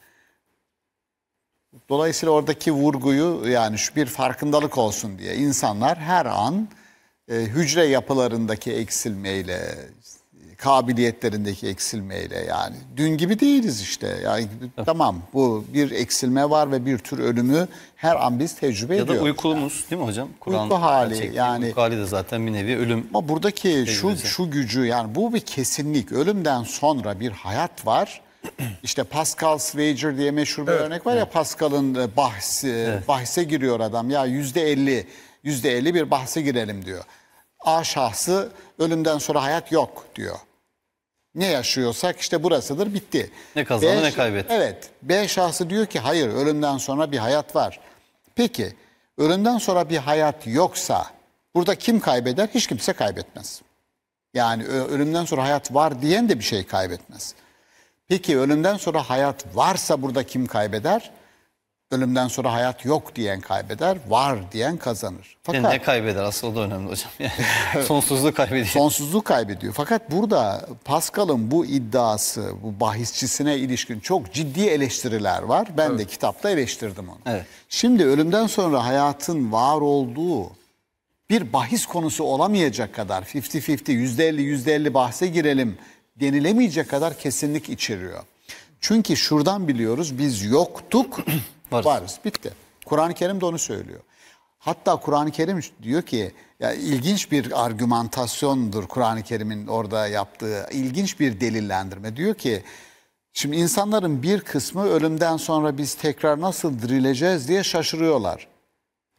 Dolayısıyla oradaki vurguyu yani şu bir farkındalık olsun diye insanlar her an e, hücre yapılarındaki eksilmeyle kabiliyetlerindeki eksilmeyle yani dün gibi değiliz işte. Yani tamam bu bir eksilme var ve bir tür ölümü her an biz tecrübe ya ediyoruz. Ya da uykumuz yani. değil mi hocam? Kur'an uyku hali gerçekten. yani. Uyku hali de zaten bir nevi ölüm. Ama buradaki tecrübesi. şu şu gücü yani bu bir kesinlik. Ölümden sonra bir hayat var işte Pascal Schwager diye meşhur bir evet, örnek var evet. ya Pascal'ın e, bahsi, evet. bahse giriyor adam. Ya yüzde elli, yüzde elli bir bahse girelim diyor. A şahsı ölümden sonra hayat yok diyor. Ne yaşıyorsak işte burasıdır bitti. Ne kazandı B, ne kaybetti. Evet B şahsı diyor ki hayır ölümden sonra bir hayat var. Peki ölümden sonra bir hayat yoksa burada kim kaybeder? Hiç kimse kaybetmez. Yani ölümden sonra hayat var diyen de bir şey kaybetmez. Peki ölümden sonra hayat varsa burada kim kaybeder? Ölümden sonra hayat yok diyen kaybeder, var diyen kazanır. Fakat, yani ne kaybeder? Aslında da önemli hocam. Yani sonsuzluğu kaybediyor. Sonsuzluğu kaybediyor. Fakat burada Pascal'ın bu iddiası, bu bahisçisine ilişkin çok ciddi eleştiriler var. Ben evet. de kitapta eleştirdim onu. Evet. Şimdi ölümden sonra hayatın var olduğu bir bahis konusu olamayacak kadar 50-50, %50, %50 bahse girelim denilemeyecek kadar kesinlik içeriyor. Çünkü şuradan biliyoruz biz yoktuk, varız. varız. Bitti. Kur'an-ı Kerim de onu söylüyor. Hatta Kur'an-ı Kerim diyor ki ya ilginç bir argümantasyondur Kur'an-ı Kerim'in orada yaptığı ilginç bir delillendirme. Diyor ki şimdi insanların bir kısmı ölümden sonra biz tekrar nasıl dirileceğiz diye şaşırıyorlar.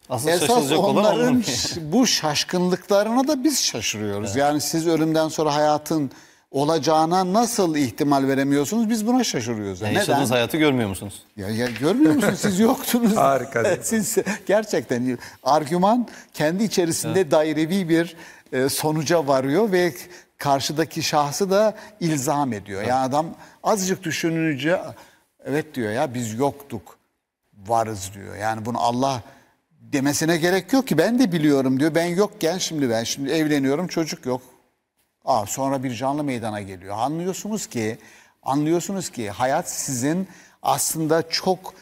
Aslında Esas onların bu şaşkınlıklarına da biz şaşırıyoruz. Evet. Yani siz ölümden sonra hayatın olacağına nasıl ihtimal veremiyorsunuz? Biz buna şaşırıyoruz. Yani yaşadığınız Neden? hayatı görmüyor musunuz? Ya, ya görmüyor musunuz? Siz yoktunuz. Harika. Siz gerçekten argüman kendi içerisinde evet. dairevi bir e, sonuca varıyor ve karşıdaki şahsı da ilzam ediyor. Evet. Yani adam azıcık düşününce evet diyor ya biz yoktuk varız diyor. Yani bunu Allah demesine gerek yok ki ben de biliyorum diyor. Ben yokken şimdi ben şimdi evleniyorum çocuk yok Aa, sonra bir canlı meydana geliyor. Anlıyorsunuz ki, anlıyorsunuz ki hayat sizin aslında çok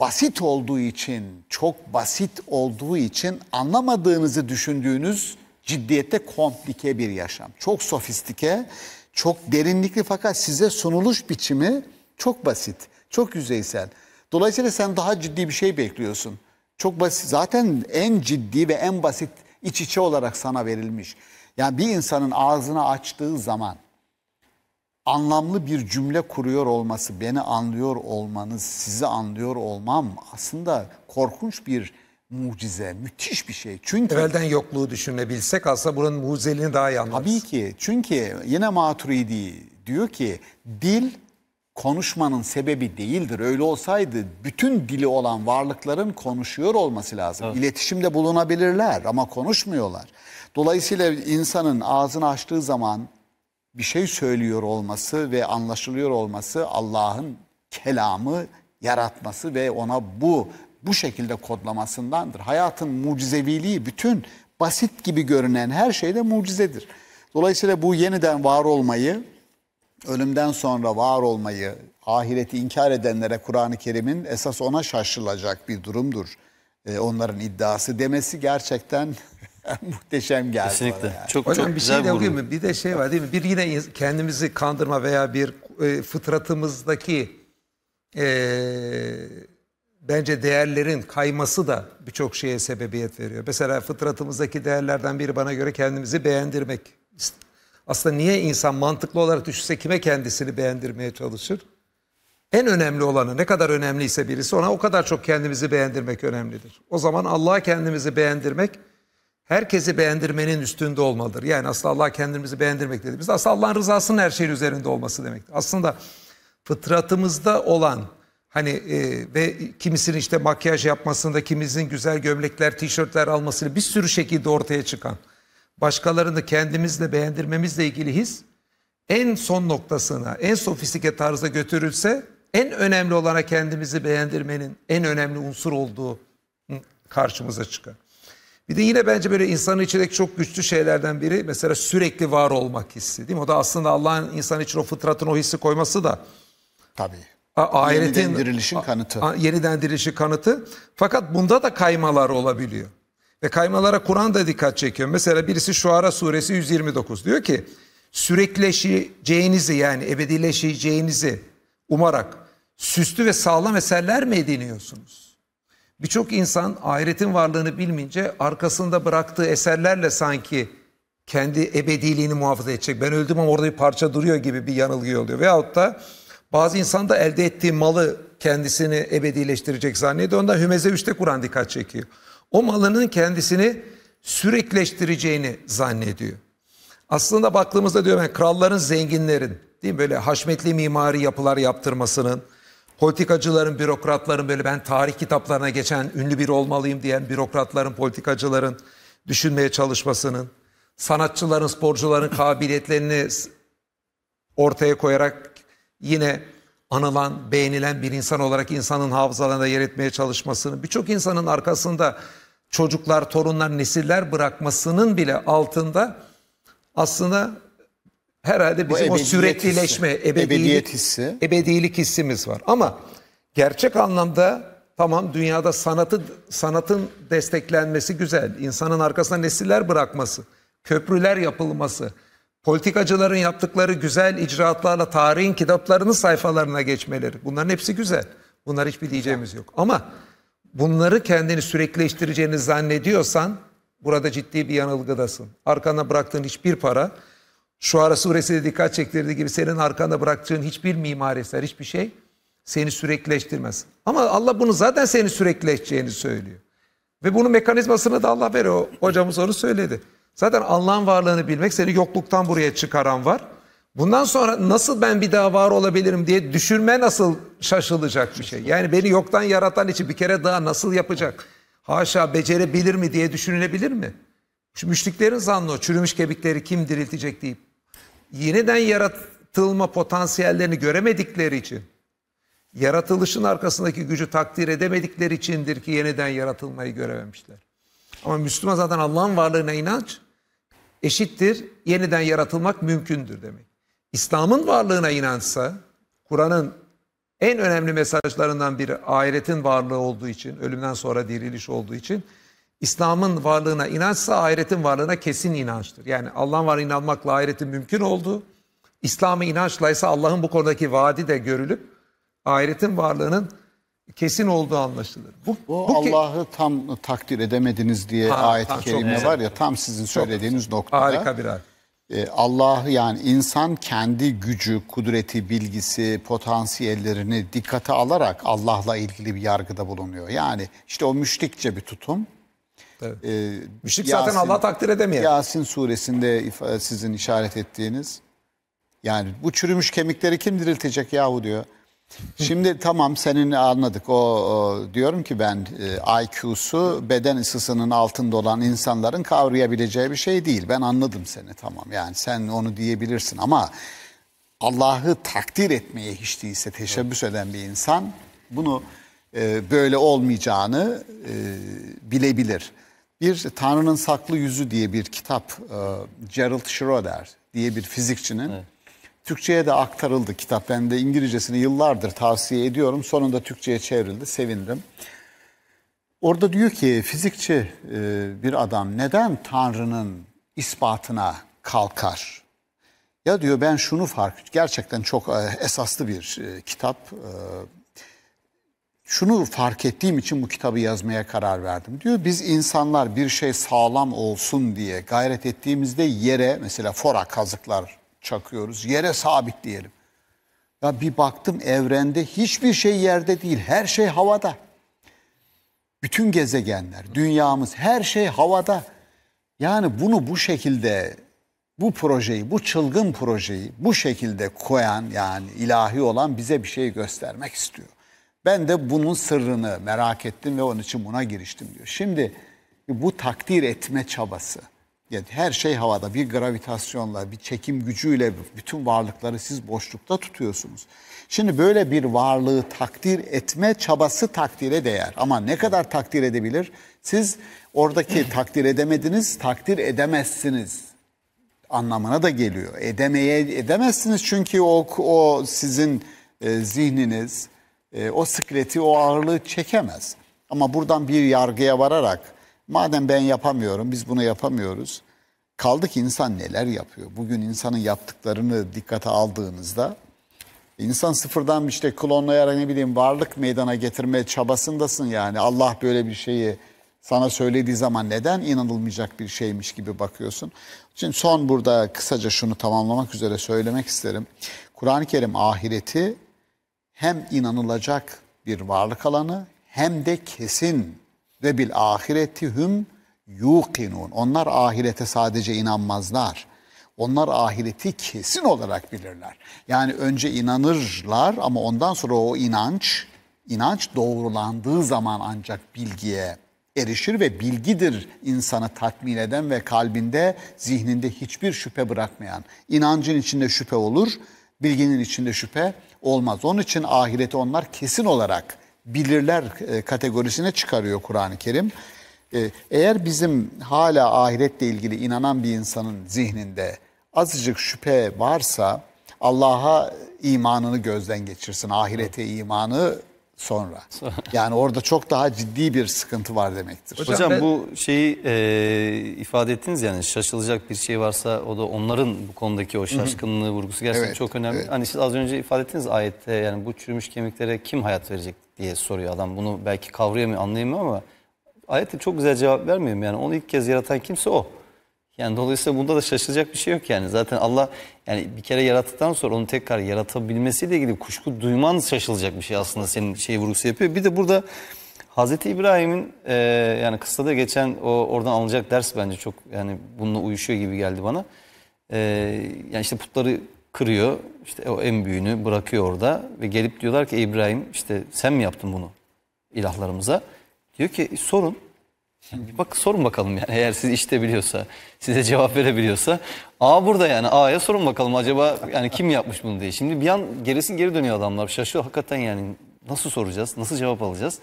basit olduğu için, çok basit olduğu için anlamadığınızı düşündüğünüz ciddiyette komplike bir yaşam. Çok sofistike, çok derinlikli fakat size sunuluş biçimi çok basit, çok yüzeysel. Dolayısıyla sen daha ciddi bir şey bekliyorsun. Çok basit, zaten en ciddi ve en basit iç içe olarak sana verilmiş. Yani bir insanın ağzını açtığı zaman anlamlı bir cümle kuruyor olması, beni anlıyor olmanız, sizi anlıyor olmam aslında korkunç bir mucize, müthiş bir şey. Çünkü evvelden yokluğu düşünebilsek aslında buranın mucizeliğini daha iyi anlarız. Tabii ki. Çünkü yine Maturidi diyor ki dil konuşmanın sebebi değildir. Öyle olsaydı bütün dili olan varlıkların konuşuyor olması lazım. Evet. İletişimde bulunabilirler ama konuşmuyorlar. Dolayısıyla insanın ağzını açtığı zaman bir şey söylüyor olması ve anlaşılıyor olması Allah'ın kelamı yaratması ve ona bu bu şekilde kodlamasındandır. Hayatın mucizeviliği bütün basit gibi görünen her şeyde mucizedir. Dolayısıyla bu yeniden var olmayı ölümden sonra var olmayı, ahireti inkar edenlere Kur'an-ı Kerim'in esas ona şaşırılacak bir durumdur. E, onların iddiası demesi gerçekten muhteşem geldi Kesinlikle. Bana yani. Çok Hocam çok bir şey de okuyayım mı? Bir de şey var değil mi? Bir yine kendimizi kandırma veya bir e, fıtratımızdaki e, bence değerlerin kayması da birçok şeye sebebiyet veriyor. Mesela fıtratımızdaki değerlerden biri bana göre kendimizi beğendirmek. Aslında niye insan mantıklı olarak düşünse kime kendisini beğendirmeye çalışır? En önemli olanı ne kadar önemliyse birisi ona o kadar çok kendimizi beğendirmek önemlidir. O zaman Allah'a kendimizi beğendirmek herkesi beğendirmenin üstünde olmalıdır. Yani aslında Allah kendimizi beğendirmek dediğimiz aslında Allah'ın rızasının her şeyin üzerinde olması demektir. Aslında fıtratımızda olan hani e, ve kimisinin işte makyaj yapmasında, kimisinin güzel gömlekler, tişörtler almasını bir sürü şekilde ortaya çıkan başkalarını kendimizle beğendirmemizle ilgili his en son noktasına, en sofistike tarza götürülse en önemli olana kendimizi beğendirmenin en önemli unsur olduğu karşımıza çıkar. Bir de yine bence böyle insanın içindeki çok güçlü şeylerden biri mesela sürekli var olmak hissi değil mi? O da aslında Allah'ın insan için o fıtratın o hissi koyması da. Tabii. Ahiretin, yeniden dirilişin kanıtı. A, yeniden dirilişin kanıtı. Fakat bunda da kaymalar olabiliyor. Ve kaymalara Kur'an da dikkat çekiyor. Mesela birisi Şuara suresi 129 diyor ki sürekleşeceğinizi yani ebedileşeceğinizi umarak süslü ve sağlam eserler mi ediniyorsunuz? Birçok insan ahiretin varlığını bilmeyince arkasında bıraktığı eserlerle sanki kendi ebediliğini muhafaza edecek. Ben öldüm ama orada bir parça duruyor gibi bir yanılgı oluyor. Veyahut da bazı insan da elde ettiği malı kendisini ebedileştirecek zannediyor. Ondan Hümeze 3'te Kur'an dikkat çekiyor o malının kendisini sürekleştireceğini zannediyor. Aslında baktığımızda diyor ben kralların zenginlerin değil mi böyle haşmetli mimari yapılar yaptırmasının politikacıların, bürokratların böyle ben tarih kitaplarına geçen ünlü bir olmalıyım diyen bürokratların, politikacıların düşünmeye çalışmasının, sanatçıların, sporcuların kabiliyetlerini ortaya koyarak yine anılan, beğenilen bir insan olarak insanın hafızalarında yer etmeye çalışmasının, birçok insanın arkasında çocuklar, torunlar, nesiller bırakmasının bile altında aslında herhalde bizim o süreklileşme, hissi. ebedilik, ebediyet hissi. ebedilik hissimiz var. Ama gerçek anlamda tamam dünyada sanatı sanatın desteklenmesi güzel. insanın arkasına nesiller bırakması, köprüler yapılması, politikacıların yaptıkları güzel icraatlarla tarihin kitaplarının sayfalarına geçmeleri. Bunların hepsi güzel. Bunlar hiçbir diyeceğimiz yok. Ama bunları kendini sürekleştireceğini zannediyorsan burada ciddi bir yanılgıdasın. Arkana bıraktığın hiçbir para, şu ara suresi de dikkat çektirdiği gibi senin arkanda bıraktığın hiçbir mimari eser, hiçbir şey seni sürekleştirmez. Ama Allah bunu zaten seni sürekleşeceğini söylüyor. Ve bunun mekanizmasını da Allah veriyor. Hocamız onu söyledi. Zaten Allah'ın varlığını bilmek seni yokluktan buraya çıkaran var. Bundan sonra nasıl ben bir daha var olabilirim diye düşünme nasıl şaşılacak bir şey. Yani beni yoktan yaratan için bir kere daha nasıl yapacak? Haşa becerebilir mi diye düşünülebilir mi? Şu müşriklerin zannı o çürümüş kemikleri kim diriltecek deyip yeniden yaratılma potansiyellerini göremedikleri için yaratılışın arkasındaki gücü takdir edemedikleri içindir ki yeniden yaratılmayı görememişler. Ama Müslüman zaten Allah'ın varlığına inanç eşittir, yeniden yaratılmak mümkündür demek. İslam'ın varlığına inansa, Kur'an'ın en önemli mesajlarından biri ahiretin varlığı olduğu için, ölümden sonra diriliş olduğu için İslam'ın varlığına inançsa ahiretin varlığına kesin inançtır. Yani Allah'ın varlığına inanmakla ahiretin mümkün olduğu, İslam'a inançla ise Allah'ın bu konudaki vaadi de görülüp ahiretin varlığının kesin olduğu anlaşılır. Bu, bu, bu Allah'ı tam takdir edemediniz diye ayet-i kerime var ya tam sizin söylediğiniz çok noktada. Harika bir ayet. Ee, Allah yani insan kendi gücü, kudreti, bilgisi, potansiyellerini dikkate alarak Allah'la ilgili bir yargıda bulunuyor. Yani işte o müşrikçe bir tutum. Evet. Ee, Müşrik Yasin, zaten Allah takdir edemiyor. Yasin suresinde e, sizin işaret ettiğiniz. Yani bu çürümüş kemikleri kim diriltecek yahu diyor. Şimdi tamam senin anladık. O, o diyorum ki ben e, IQ'su beden ısısının altında olan insanların kavrayabileceği bir şey değil. Ben anladım seni tamam. Yani sen onu diyebilirsin ama Allah'ı takdir etmeye hiç değilse teşebbüs eden bir insan bunu e, böyle olmayacağını e, bilebilir. Bir Tanrı'nın Saklı Yüzü diye bir kitap e, Gerald Schroeder diye bir fizikçinin evet Türkçe'ye de aktarıldı kitap. Ben de İngilizcesini yıllardır tavsiye ediyorum. Sonunda Türkçe'ye çevrildi. Sevindim. Orada diyor ki fizikçi e, bir adam neden Tanrı'nın ispatına kalkar? Ya diyor ben şunu fark gerçekten çok e, esaslı bir e, kitap. Şunu fark ettiğim için bu kitabı yazmaya karar verdim. Diyor biz insanlar bir şey sağlam olsun diye gayret ettiğimizde yere mesela fora kazıklar çakıyoruz. Yere sabitleyelim. Ya bir baktım evrende hiçbir şey yerde değil. Her şey havada. Bütün gezegenler, dünyamız her şey havada. Yani bunu bu şekilde bu projeyi, bu çılgın projeyi bu şekilde koyan yani ilahi olan bize bir şey göstermek istiyor. Ben de bunun sırrını merak ettim ve onun için buna giriştim diyor. Şimdi bu takdir etme çabası yani her şey havada bir gravitasyonla, bir çekim gücüyle bütün varlıkları siz boşlukta tutuyorsunuz. Şimdi böyle bir varlığı takdir etme çabası takdire değer. Ama ne kadar takdir edebilir? Siz oradaki takdir edemediniz, takdir edemezsiniz anlamına da geliyor. Edemeye edemezsiniz çünkü o o sizin e, zihniniz e, o sıkleti, o ağırlığı çekemez. Ama buradan bir yargıya vararak Madem ben yapamıyorum, biz bunu yapamıyoruz. Kaldı ki insan neler yapıyor? Bugün insanın yaptıklarını dikkate aldığınızda insan sıfırdan işte klonlayarak ne bileyim varlık meydana getirme çabasındasın yani. Allah böyle bir şeyi sana söylediği zaman neden inanılmayacak bir şeymiş gibi bakıyorsun. Şimdi son burada kısaca şunu tamamlamak üzere söylemek isterim. Kur'an-ı Kerim ahireti hem inanılacak bir varlık alanı hem de kesin ve bil ahireti hum yuqinun. Onlar ahirete sadece inanmazlar. Onlar ahireti kesin olarak bilirler. Yani önce inanırlar ama ondan sonra o inanç inanç doğrulandığı zaman ancak bilgiye erişir ve bilgidir insanı tatmin eden ve kalbinde, zihninde hiçbir şüphe bırakmayan. İnancın içinde şüphe olur, bilginin içinde şüphe olmaz. Onun için ahireti onlar kesin olarak bilirler e, kategorisine çıkarıyor Kur'an-ı Kerim. E, eğer bizim hala ahiretle ilgili inanan bir insanın zihninde azıcık şüphe varsa Allah'a imanını gözden geçirsin. Ahirete imanı sonra. Yani orada çok daha ciddi bir sıkıntı var demektir. Hocam, Hocam ben... bu şeyi e, ifade ettiniz yani şaşılacak bir şey varsa o da onların bu konudaki o şaşkınlığı vurgusu gerçekten evet, çok önemli. Evet. Hani siz az önce ifade ettiniz ayette yani bu çürümüş kemiklere kim hayat verecek diye soruyor adam. Bunu belki kavrayamıyor, anlayamıyor ama ayette çok güzel cevap vermiyorum. Yani onu ilk kez yaratan kimse o. Yani dolayısıyla bunda da şaşılacak bir şey yok yani. Zaten Allah yani bir kere yarattıktan sonra onu tekrar yaratabilmesiyle ilgili kuşku duyman şaşılacak bir şey aslında senin şey vurgusu yapıyor. Bir de burada Hazreti İbrahim'in e, yani kıssada geçen o oradan alınacak ders bence çok yani bununla uyuşuyor gibi geldi bana. E, yani işte putları kırıyor. İşte o en büyüğünü bırakıyor orada ve gelip diyorlar ki İbrahim işte sen mi yaptın bunu ilahlarımıza? Diyor ki e, sorun. Bak sorun bakalım yani eğer siz işte biliyorsa, size cevap verebiliyorsa. A burada yani A'ya sorun bakalım acaba yani kim yapmış bunu diye. Şimdi bir an gerisin geri dönüyor adamlar şaşıyor hakikaten yani nasıl soracağız, nasıl cevap alacağız?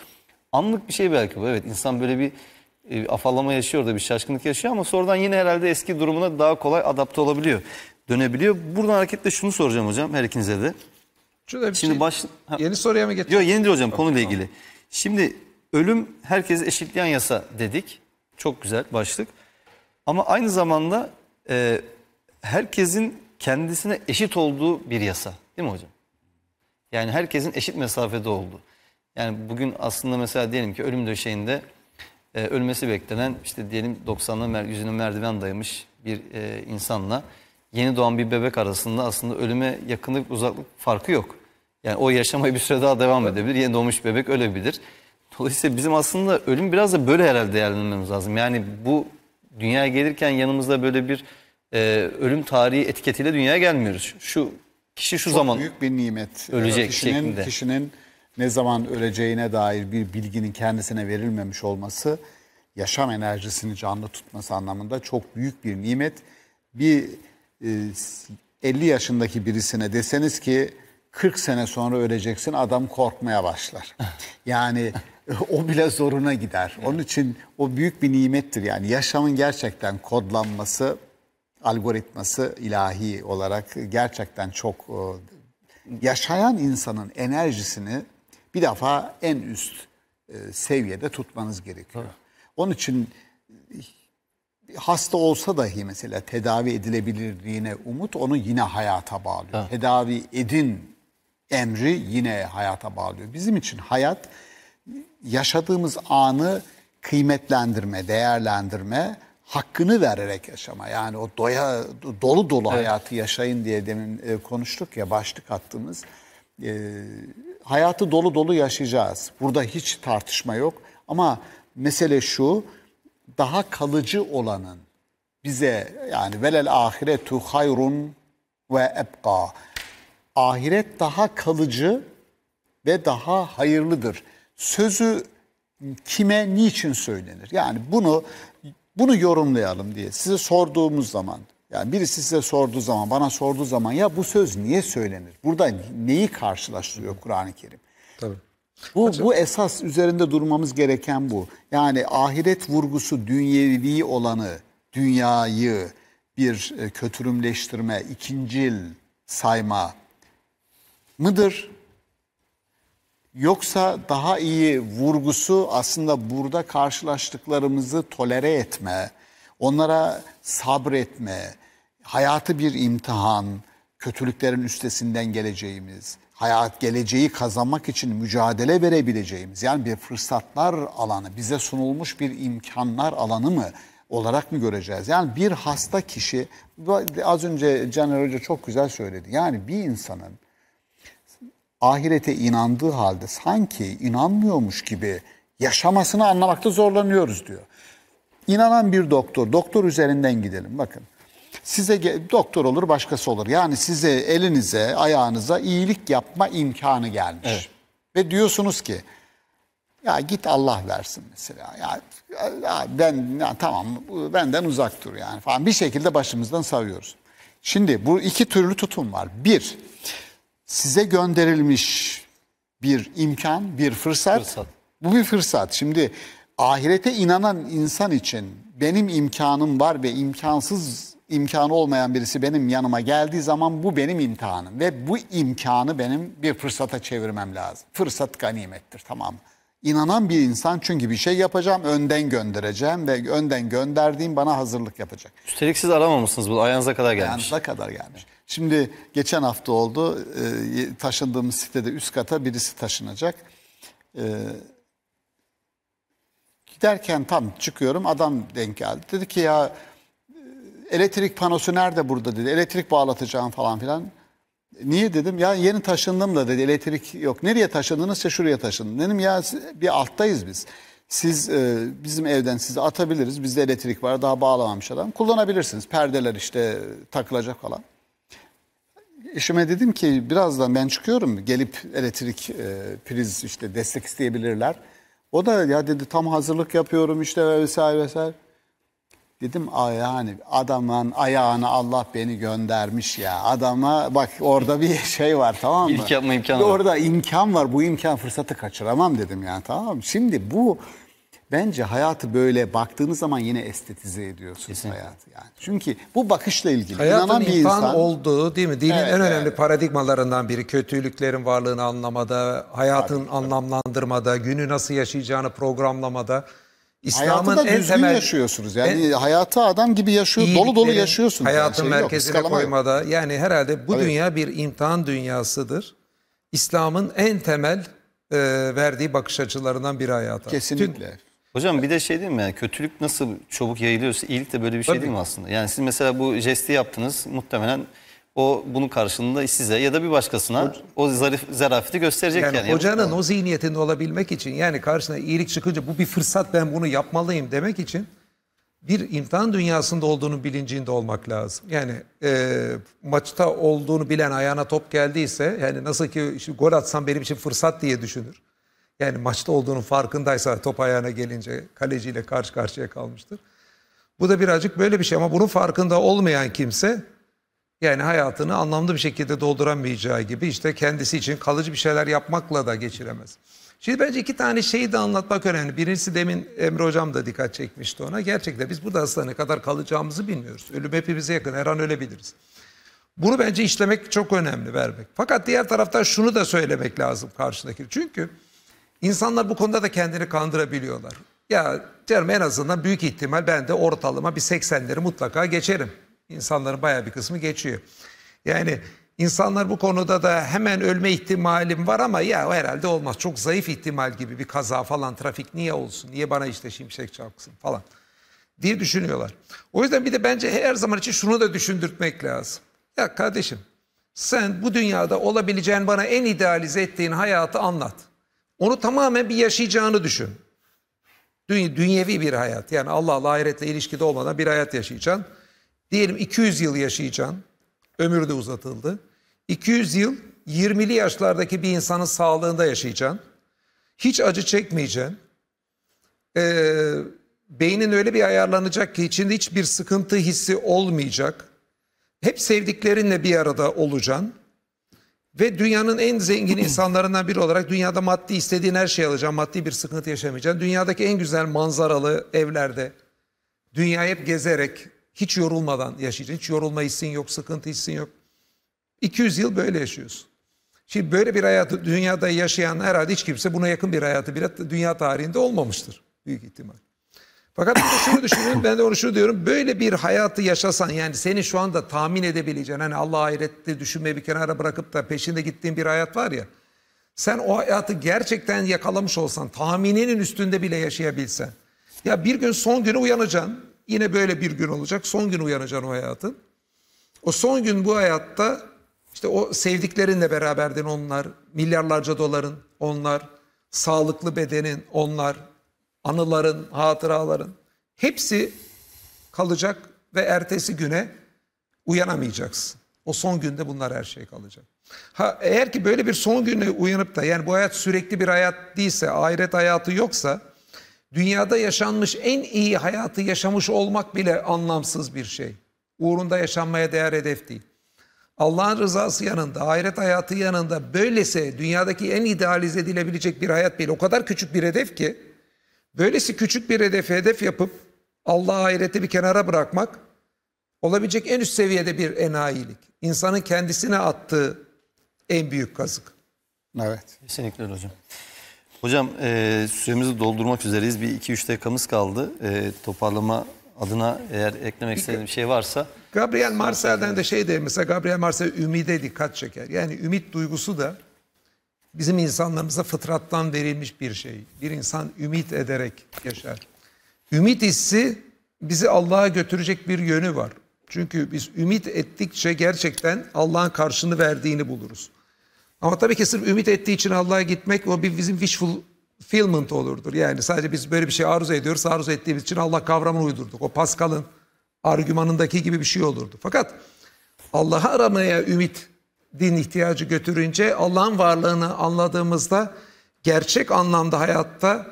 Anlık bir şey belki bu evet insan böyle bir e, afallama yaşıyor da bir şaşkınlık yaşıyor ama sonradan yine herhalde eski durumuna daha kolay adapte olabiliyor dönebiliyor. Buradan hareketle şunu soracağım hocam her ikinize de. Şurada bir Şimdi şey, baş... Yeni soruya mı getirdin? Yok yeni değil hocam konuyla ilgili. Şimdi ölüm herkesi eşitleyen yasa dedik. Çok güzel başlık. Ama aynı zamanda e, herkesin kendisine eşit olduğu bir yasa. Değil mi hocam? Yani herkesin eşit mesafede olduğu. Yani bugün aslında mesela diyelim ki ölüm döşeğinde e, ölmesi beklenen işte diyelim 90'lı mer 100'ünün merdiven dayamış bir e, insanla yeni doğan bir bebek arasında aslında ölüme yakınlık uzaklık farkı yok. Yani o yaşamayı bir süre daha devam edebilir. Yeni doğmuş bebek ölebilir. Dolayısıyla bizim aslında ölüm biraz da böyle herhalde değerlendirmemiz lazım. Yani bu dünyaya gelirken yanımızda böyle bir e, ölüm tarihi etiketiyle dünyaya gelmiyoruz. Şu kişi şu Çok zaman büyük bir nimet. Ölecek kişinin, şeklinde. Kişinin ne zaman öleceğine dair bir bilginin kendisine verilmemiş olması yaşam enerjisini canlı tutması anlamında çok büyük bir nimet. Bir 50 e, yaşındaki birisine deseniz ki 40 sene sonra öleceksin adam korkmaya başlar. Yani e, o bile zoruna gider. Onun için o büyük bir nimettir. Yani yaşamın gerçekten kodlanması, algoritması ilahi olarak gerçekten çok e, yaşayan insanın enerjisini bir defa en üst seviyede tutmanız gerekiyor. Onun için hasta olsa dahi mesela tedavi edilebilirliğine umut onu yine hayata bağlıyor. Ha. Tedavi edin emri yine hayata bağlıyor. Bizim için hayat yaşadığımız anı kıymetlendirme, değerlendirme, hakkını vererek yaşama. Yani o doya dolu dolu evet. hayatı yaşayın diye demin e, konuştuk ya başlık attığımız. E, hayatı dolu dolu yaşayacağız. Burada hiç tartışma yok. Ama mesele şu daha kalıcı olanın bize yani velel ahiretu hayrun ve ebqa. Ahiret daha kalıcı ve daha hayırlıdır. Sözü kime niçin söylenir? Yani bunu bunu yorumlayalım diye size sorduğumuz zaman yani birisi size sorduğu zaman, bana sorduğu zaman ya bu söz niye söylenir? Burada neyi karşılaştırıyor Kur'an-ı Kerim? Tabii. Bu, bu esas üzerinde durmamız gereken bu. Yani ahiret vurgusu dünyevi olanı, dünyayı bir e, kötürümleştirme, ikincil sayma mıdır? Yoksa daha iyi vurgusu aslında burada karşılaştıklarımızı tolere etme, onlara sabretme, hayatı bir imtihan, kötülüklerin üstesinden geleceğimiz, hayat geleceği kazanmak için mücadele verebileceğimiz yani bir fırsatlar alanı bize sunulmuş bir imkanlar alanı mı olarak mı göreceğiz? Yani bir hasta kişi az önce Caner Hoca çok güzel söyledi. Yani bir insanın ahirete inandığı halde sanki inanmıyormuş gibi yaşamasını anlamakta zorlanıyoruz diyor. İnanan bir doktor, doktor üzerinden gidelim bakın size doktor olur başkası olur. Yani size elinize ayağınıza iyilik yapma imkanı gelmiş. Evet. Ve diyorsunuz ki ya git Allah versin mesela. Ya, ya ben ya tamam benden uzak dur yani falan bir şekilde başımızdan savuyoruz. Şimdi bu iki türlü tutum var. Bir, size gönderilmiş bir imkan, bir fırsat. fırsat. Bu bir fırsat. Şimdi ahirete inanan insan için benim imkanım var ve imkansız imkanı olmayan birisi benim yanıma geldiği zaman bu benim imtihanım. Ve bu imkanı benim bir fırsata çevirmem lazım. Fırsat ganimettir tamam mı? İnanan bir insan çünkü bir şey yapacağım, önden göndereceğim ve önden gönderdiğim bana hazırlık yapacak. Üstelik siz aramamışsınız bu ayağınıza kadar gelmiş. Ayağınıza kadar gelmiş. Şimdi geçen hafta oldu, e, taşındığımız sitede üst kata birisi taşınacak. E, giderken tam çıkıyorum, adam denk geldi. Dedi ki ya elektrik panosu nerede burada dedi. Elektrik bağlatacağım falan filan. Niye dedim ya yeni taşındım da dedi elektrik yok. Nereye taşındınız? İşte şuraya taşındım. Dedim ya bir alttayız biz. Siz e, bizim evden sizi atabiliriz. Bizde elektrik var daha bağlamamış adam. Kullanabilirsiniz. Perdeler işte takılacak falan. Eşime dedim ki birazdan ben çıkıyorum. Gelip elektrik e, priz işte destek isteyebilirler. O da ya dedi tam hazırlık yapıyorum işte vesaire vesaire. Dedim yani adamın ayağına Allah beni göndermiş ya. Adama bak orada bir şey var tamam mı? İmkan mı imkan var. Orada imkan var. Bu imkan fırsatı kaçıramam dedim yani tamam mı? Şimdi bu bence hayatı böyle baktığınız zaman yine estetize ediyorsunuz Kesinlikle. hayatı yani. Çünkü bu bakışla ilgili Hayatın inanan bir insan. olduğu değil mi? Dinin evet, en önemli evet. paradigmalarından biri kötülüklerin varlığını anlamada, hayatın Tabii, anlamlandırmada, günü nasıl yaşayacağını programlamada. İslam'ın en temel yaşıyorsunuz. Yani en, hayatı adam gibi yaşıyor, dolu dolu yaşıyorsunuz. Hayatın yani şey merkezine koymada yok. yani herhalde bu evet. dünya bir imtihan dünyasıdır. İslam'ın en temel e, verdiği bakış açılarından biri hayata. Kesinlikle. Tüm, Hocam bir de şey değil mi? Yani kötülük nasıl çabuk yayılıyorsa iyilik de böyle bir şey Tabii. değil mi aslında? Yani siz mesela bu jesti yaptınız muhtemelen o bunun karşılığında size ya da bir başkasına o zarif zarafeti gösterecek yani. yani. Hocanın o zihniyetinde olabilmek için yani karşına iyilik çıkınca bu bir fırsat ben bunu yapmalıyım demek için bir imtihan dünyasında olduğunu bilincinde olmak lazım. Yani e, maçta olduğunu bilen ayağına top geldiyse yani nasıl ki işte gol atsam benim için fırsat diye düşünür. Yani maçta olduğunun farkındaysa top ayağına gelince kaleciyle karşı karşıya kalmıştır. Bu da birazcık böyle bir şey ama bunun farkında olmayan kimse yani hayatını anlamlı bir şekilde dolduramayacağı gibi işte kendisi için kalıcı bir şeyler yapmakla da geçiremez. Şimdi bence iki tane şeyi de anlatmak önemli. Birincisi demin Emre Hocam da dikkat çekmişti ona. Gerçekten biz burada aslında ne kadar kalacağımızı bilmiyoruz. Ölüm hepimize yakın. Her an ölebiliriz. Bunu bence işlemek çok önemli vermek. Fakat diğer taraftan şunu da söylemek lazım karşındaki. Çünkü insanlar bu konuda da kendini kandırabiliyorlar. Ya canım en azından büyük ihtimal ben de ortalama bir 80'leri mutlaka geçerim. İnsanların bayağı bir kısmı geçiyor. Yani insanlar bu konuda da hemen ölme ihtimalim var ama ya herhalde olmaz. Çok zayıf ihtimal gibi bir kaza falan trafik niye olsun? Niye bana işte şimşek çarpsın falan diye düşünüyorlar. O yüzden bir de bence her zaman için şunu da düşündürtmek lazım. Ya kardeşim sen bu dünyada olabileceğin bana en idealize ettiğin hayatı anlat. Onu tamamen bir yaşayacağını düşün. dünyevi bir hayat yani Allah'la ahiretle ilişkide olmadan bir hayat yaşayacaksın. Diyelim 200 yıl yaşayacaksın. Ömür de uzatıldı. 200 yıl 20'li yaşlardaki bir insanın sağlığında yaşayacaksın. Hiç acı çekmeyeceksin. Ee, beynin öyle bir ayarlanacak ki içinde hiçbir sıkıntı hissi olmayacak. Hep sevdiklerinle bir arada olacaksın. Ve dünyanın en zengin insanlarından biri olarak dünyada maddi istediğin her şeyi alacaksın. Maddi bir sıkıntı yaşamayacaksın. Dünyadaki en güzel manzaralı evlerde dünyayı hep gezerek hiç yorulmadan yaşayacaksın. Hiç yorulma hissin yok, sıkıntı hissin yok. 200 yıl böyle yaşıyorsun. Şimdi böyle bir hayatı dünyada yaşayan herhalde hiç kimse buna yakın bir hayatı bile dünya tarihinde olmamıştır büyük ihtimal. Fakat bir şunu düşünün ben de onu şunu diyorum böyle bir hayatı yaşasan yani seni şu anda tahmin edebileceğin hani Allah ahirette düşünmeyi bir kenara bırakıp da peşinde gittiğin bir hayat var ya sen o hayatı gerçekten yakalamış olsan tahmininin üstünde bile yaşayabilsen ya bir gün son günü uyanacaksın Yine böyle bir gün olacak. Son gün uyanacaksın o hayatın. O son gün bu hayatta işte o sevdiklerinle beraberdin onlar, milyarlarca doların onlar, sağlıklı bedenin onlar, anıların, hatıraların hepsi kalacak ve ertesi güne uyanamayacaksın. O son günde bunlar her şey kalacak. Ha, eğer ki böyle bir son günü uyanıp da yani bu hayat sürekli bir hayat değilse, ahiret hayatı yoksa dünyada yaşanmış en iyi hayatı yaşamış olmak bile anlamsız bir şey. Uğrunda yaşanmaya değer hedef değil. Allah'ın rızası yanında, ahiret hayatı yanında böylese dünyadaki en idealize edilebilecek bir hayat değil. O kadar küçük bir hedef ki, böylesi küçük bir hedefe hedef yapıp Allah'a ahireti bir kenara bırakmak olabilecek en üst seviyede bir enayilik. İnsanın kendisine attığı en büyük kazık. Evet. Kesinlikle hocam. Hocam e, süremizi doldurmak üzereyiz. Bir iki üç dakikamız kaldı. E, toparlama adına eğer eklemek istediğim bir şey varsa. Gabriel Marcel'den de şey de mesela Gabriel Marcel ümide dikkat çeker. Yani ümit duygusu da bizim insanlarımıza fıtrattan verilmiş bir şey. Bir insan ümit ederek yaşar. Ümit hissi bizi Allah'a götürecek bir yönü var. Çünkü biz ümit ettikçe gerçekten Allah'ın karşını verdiğini buluruz. Ama tabii ki sırf ümit ettiği için Allah'a gitmek o bir bizim wishful fulfillment olurdur. Yani sadece biz böyle bir şey arzu ediyoruz. Arzu ettiğimiz için Allah kavramını uydurduk. O Pascal'ın argümanındaki gibi bir şey olurdu. Fakat Allah'ı aramaya ümit din ihtiyacı götürünce Allah'ın varlığını anladığımızda gerçek anlamda hayatta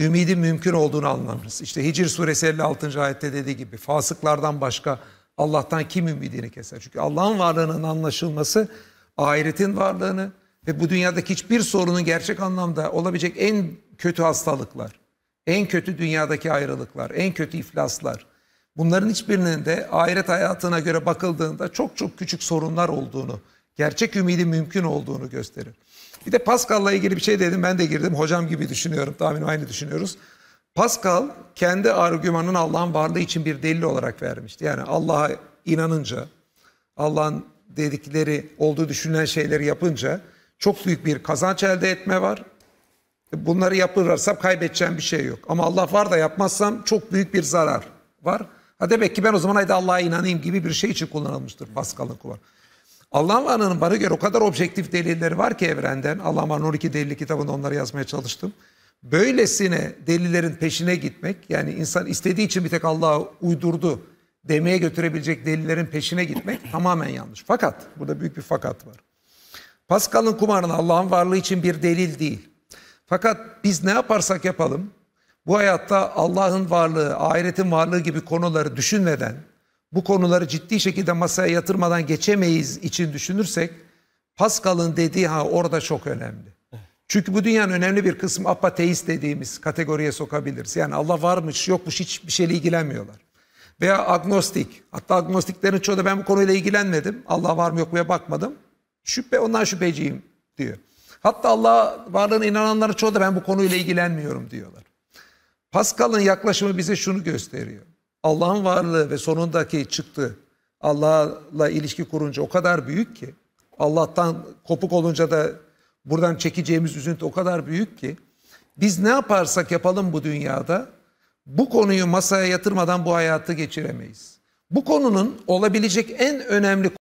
ümidin mümkün olduğunu anlarız. İşte Hicr suresi 56. ayette dediği gibi fasıklardan başka Allah'tan kim ümidini keser? Çünkü Allah'ın varlığının anlaşılması ahiretin varlığını ve bu dünyadaki hiçbir sorunun gerçek anlamda olabilecek en kötü hastalıklar, en kötü dünyadaki ayrılıklar, en kötü iflaslar, bunların hiçbirinin de ahiret hayatına göre bakıldığında çok çok küçük sorunlar olduğunu, gerçek ümidi mümkün olduğunu gösterir. Bir de Pascal'la ilgili bir şey dedim, ben de girdim. Hocam gibi düşünüyorum, tahminim aynı düşünüyoruz. Pascal kendi argümanını Allah'ın varlığı için bir delil olarak vermişti. Yani Allah'a inanınca, Allah'ın dedikleri olduğu düşünülen şeyleri yapınca çok büyük bir kazanç elde etme var. Bunları yapılırsa kaybedeceğim bir şey yok. Ama Allah var da yapmazsam çok büyük bir zarar var. Ha demek ki ben o zaman haydi Allah'a inanayım gibi bir şey için kullanılmıştır Pascal'ın kuvar. Allah'ın varlığının bana göre o kadar objektif delilleri var ki evrenden. Allah'ın var 12 delili kitabında onları yazmaya çalıştım. Böylesine delillerin peşine gitmek yani insan istediği için bir tek Allah'a uydurdu demeye götürebilecek delillerin peşine gitmek tamamen yanlış. Fakat burada büyük bir fakat var. Pascal'ın kumarını Allah'ın varlığı için bir delil değil. Fakat biz ne yaparsak yapalım bu hayatta Allah'ın varlığı, ahiretin varlığı gibi konuları düşünmeden, bu konuları ciddi şekilde masaya yatırmadan geçemeyiz için düşünürsek Pascal'ın dediği ha orada çok önemli. Çünkü bu dünyanın önemli bir kısmı apateist dediğimiz kategoriye sokabiliriz. Yani Allah varmış yokmuş hiçbir şeyle ilgilenmiyorlar veya agnostik. Hatta agnostiklerin çoğu da ben bu konuyla ilgilenmedim. Allah var mı yok muya bakmadım. Şüphe ondan şüpheciyim diyor. Hatta Allah varlığına inananların çoğu da ben bu konuyla ilgilenmiyorum diyorlar. Pascal'ın yaklaşımı bize şunu gösteriyor. Allah'ın varlığı ve sonundaki çıktı Allah'la ilişki kurunca o kadar büyük ki Allah'tan kopuk olunca da buradan çekeceğimiz üzüntü o kadar büyük ki biz ne yaparsak yapalım bu dünyada bu konuyu masaya yatırmadan bu hayatı geçiremeyiz. Bu konunun olabilecek en önemli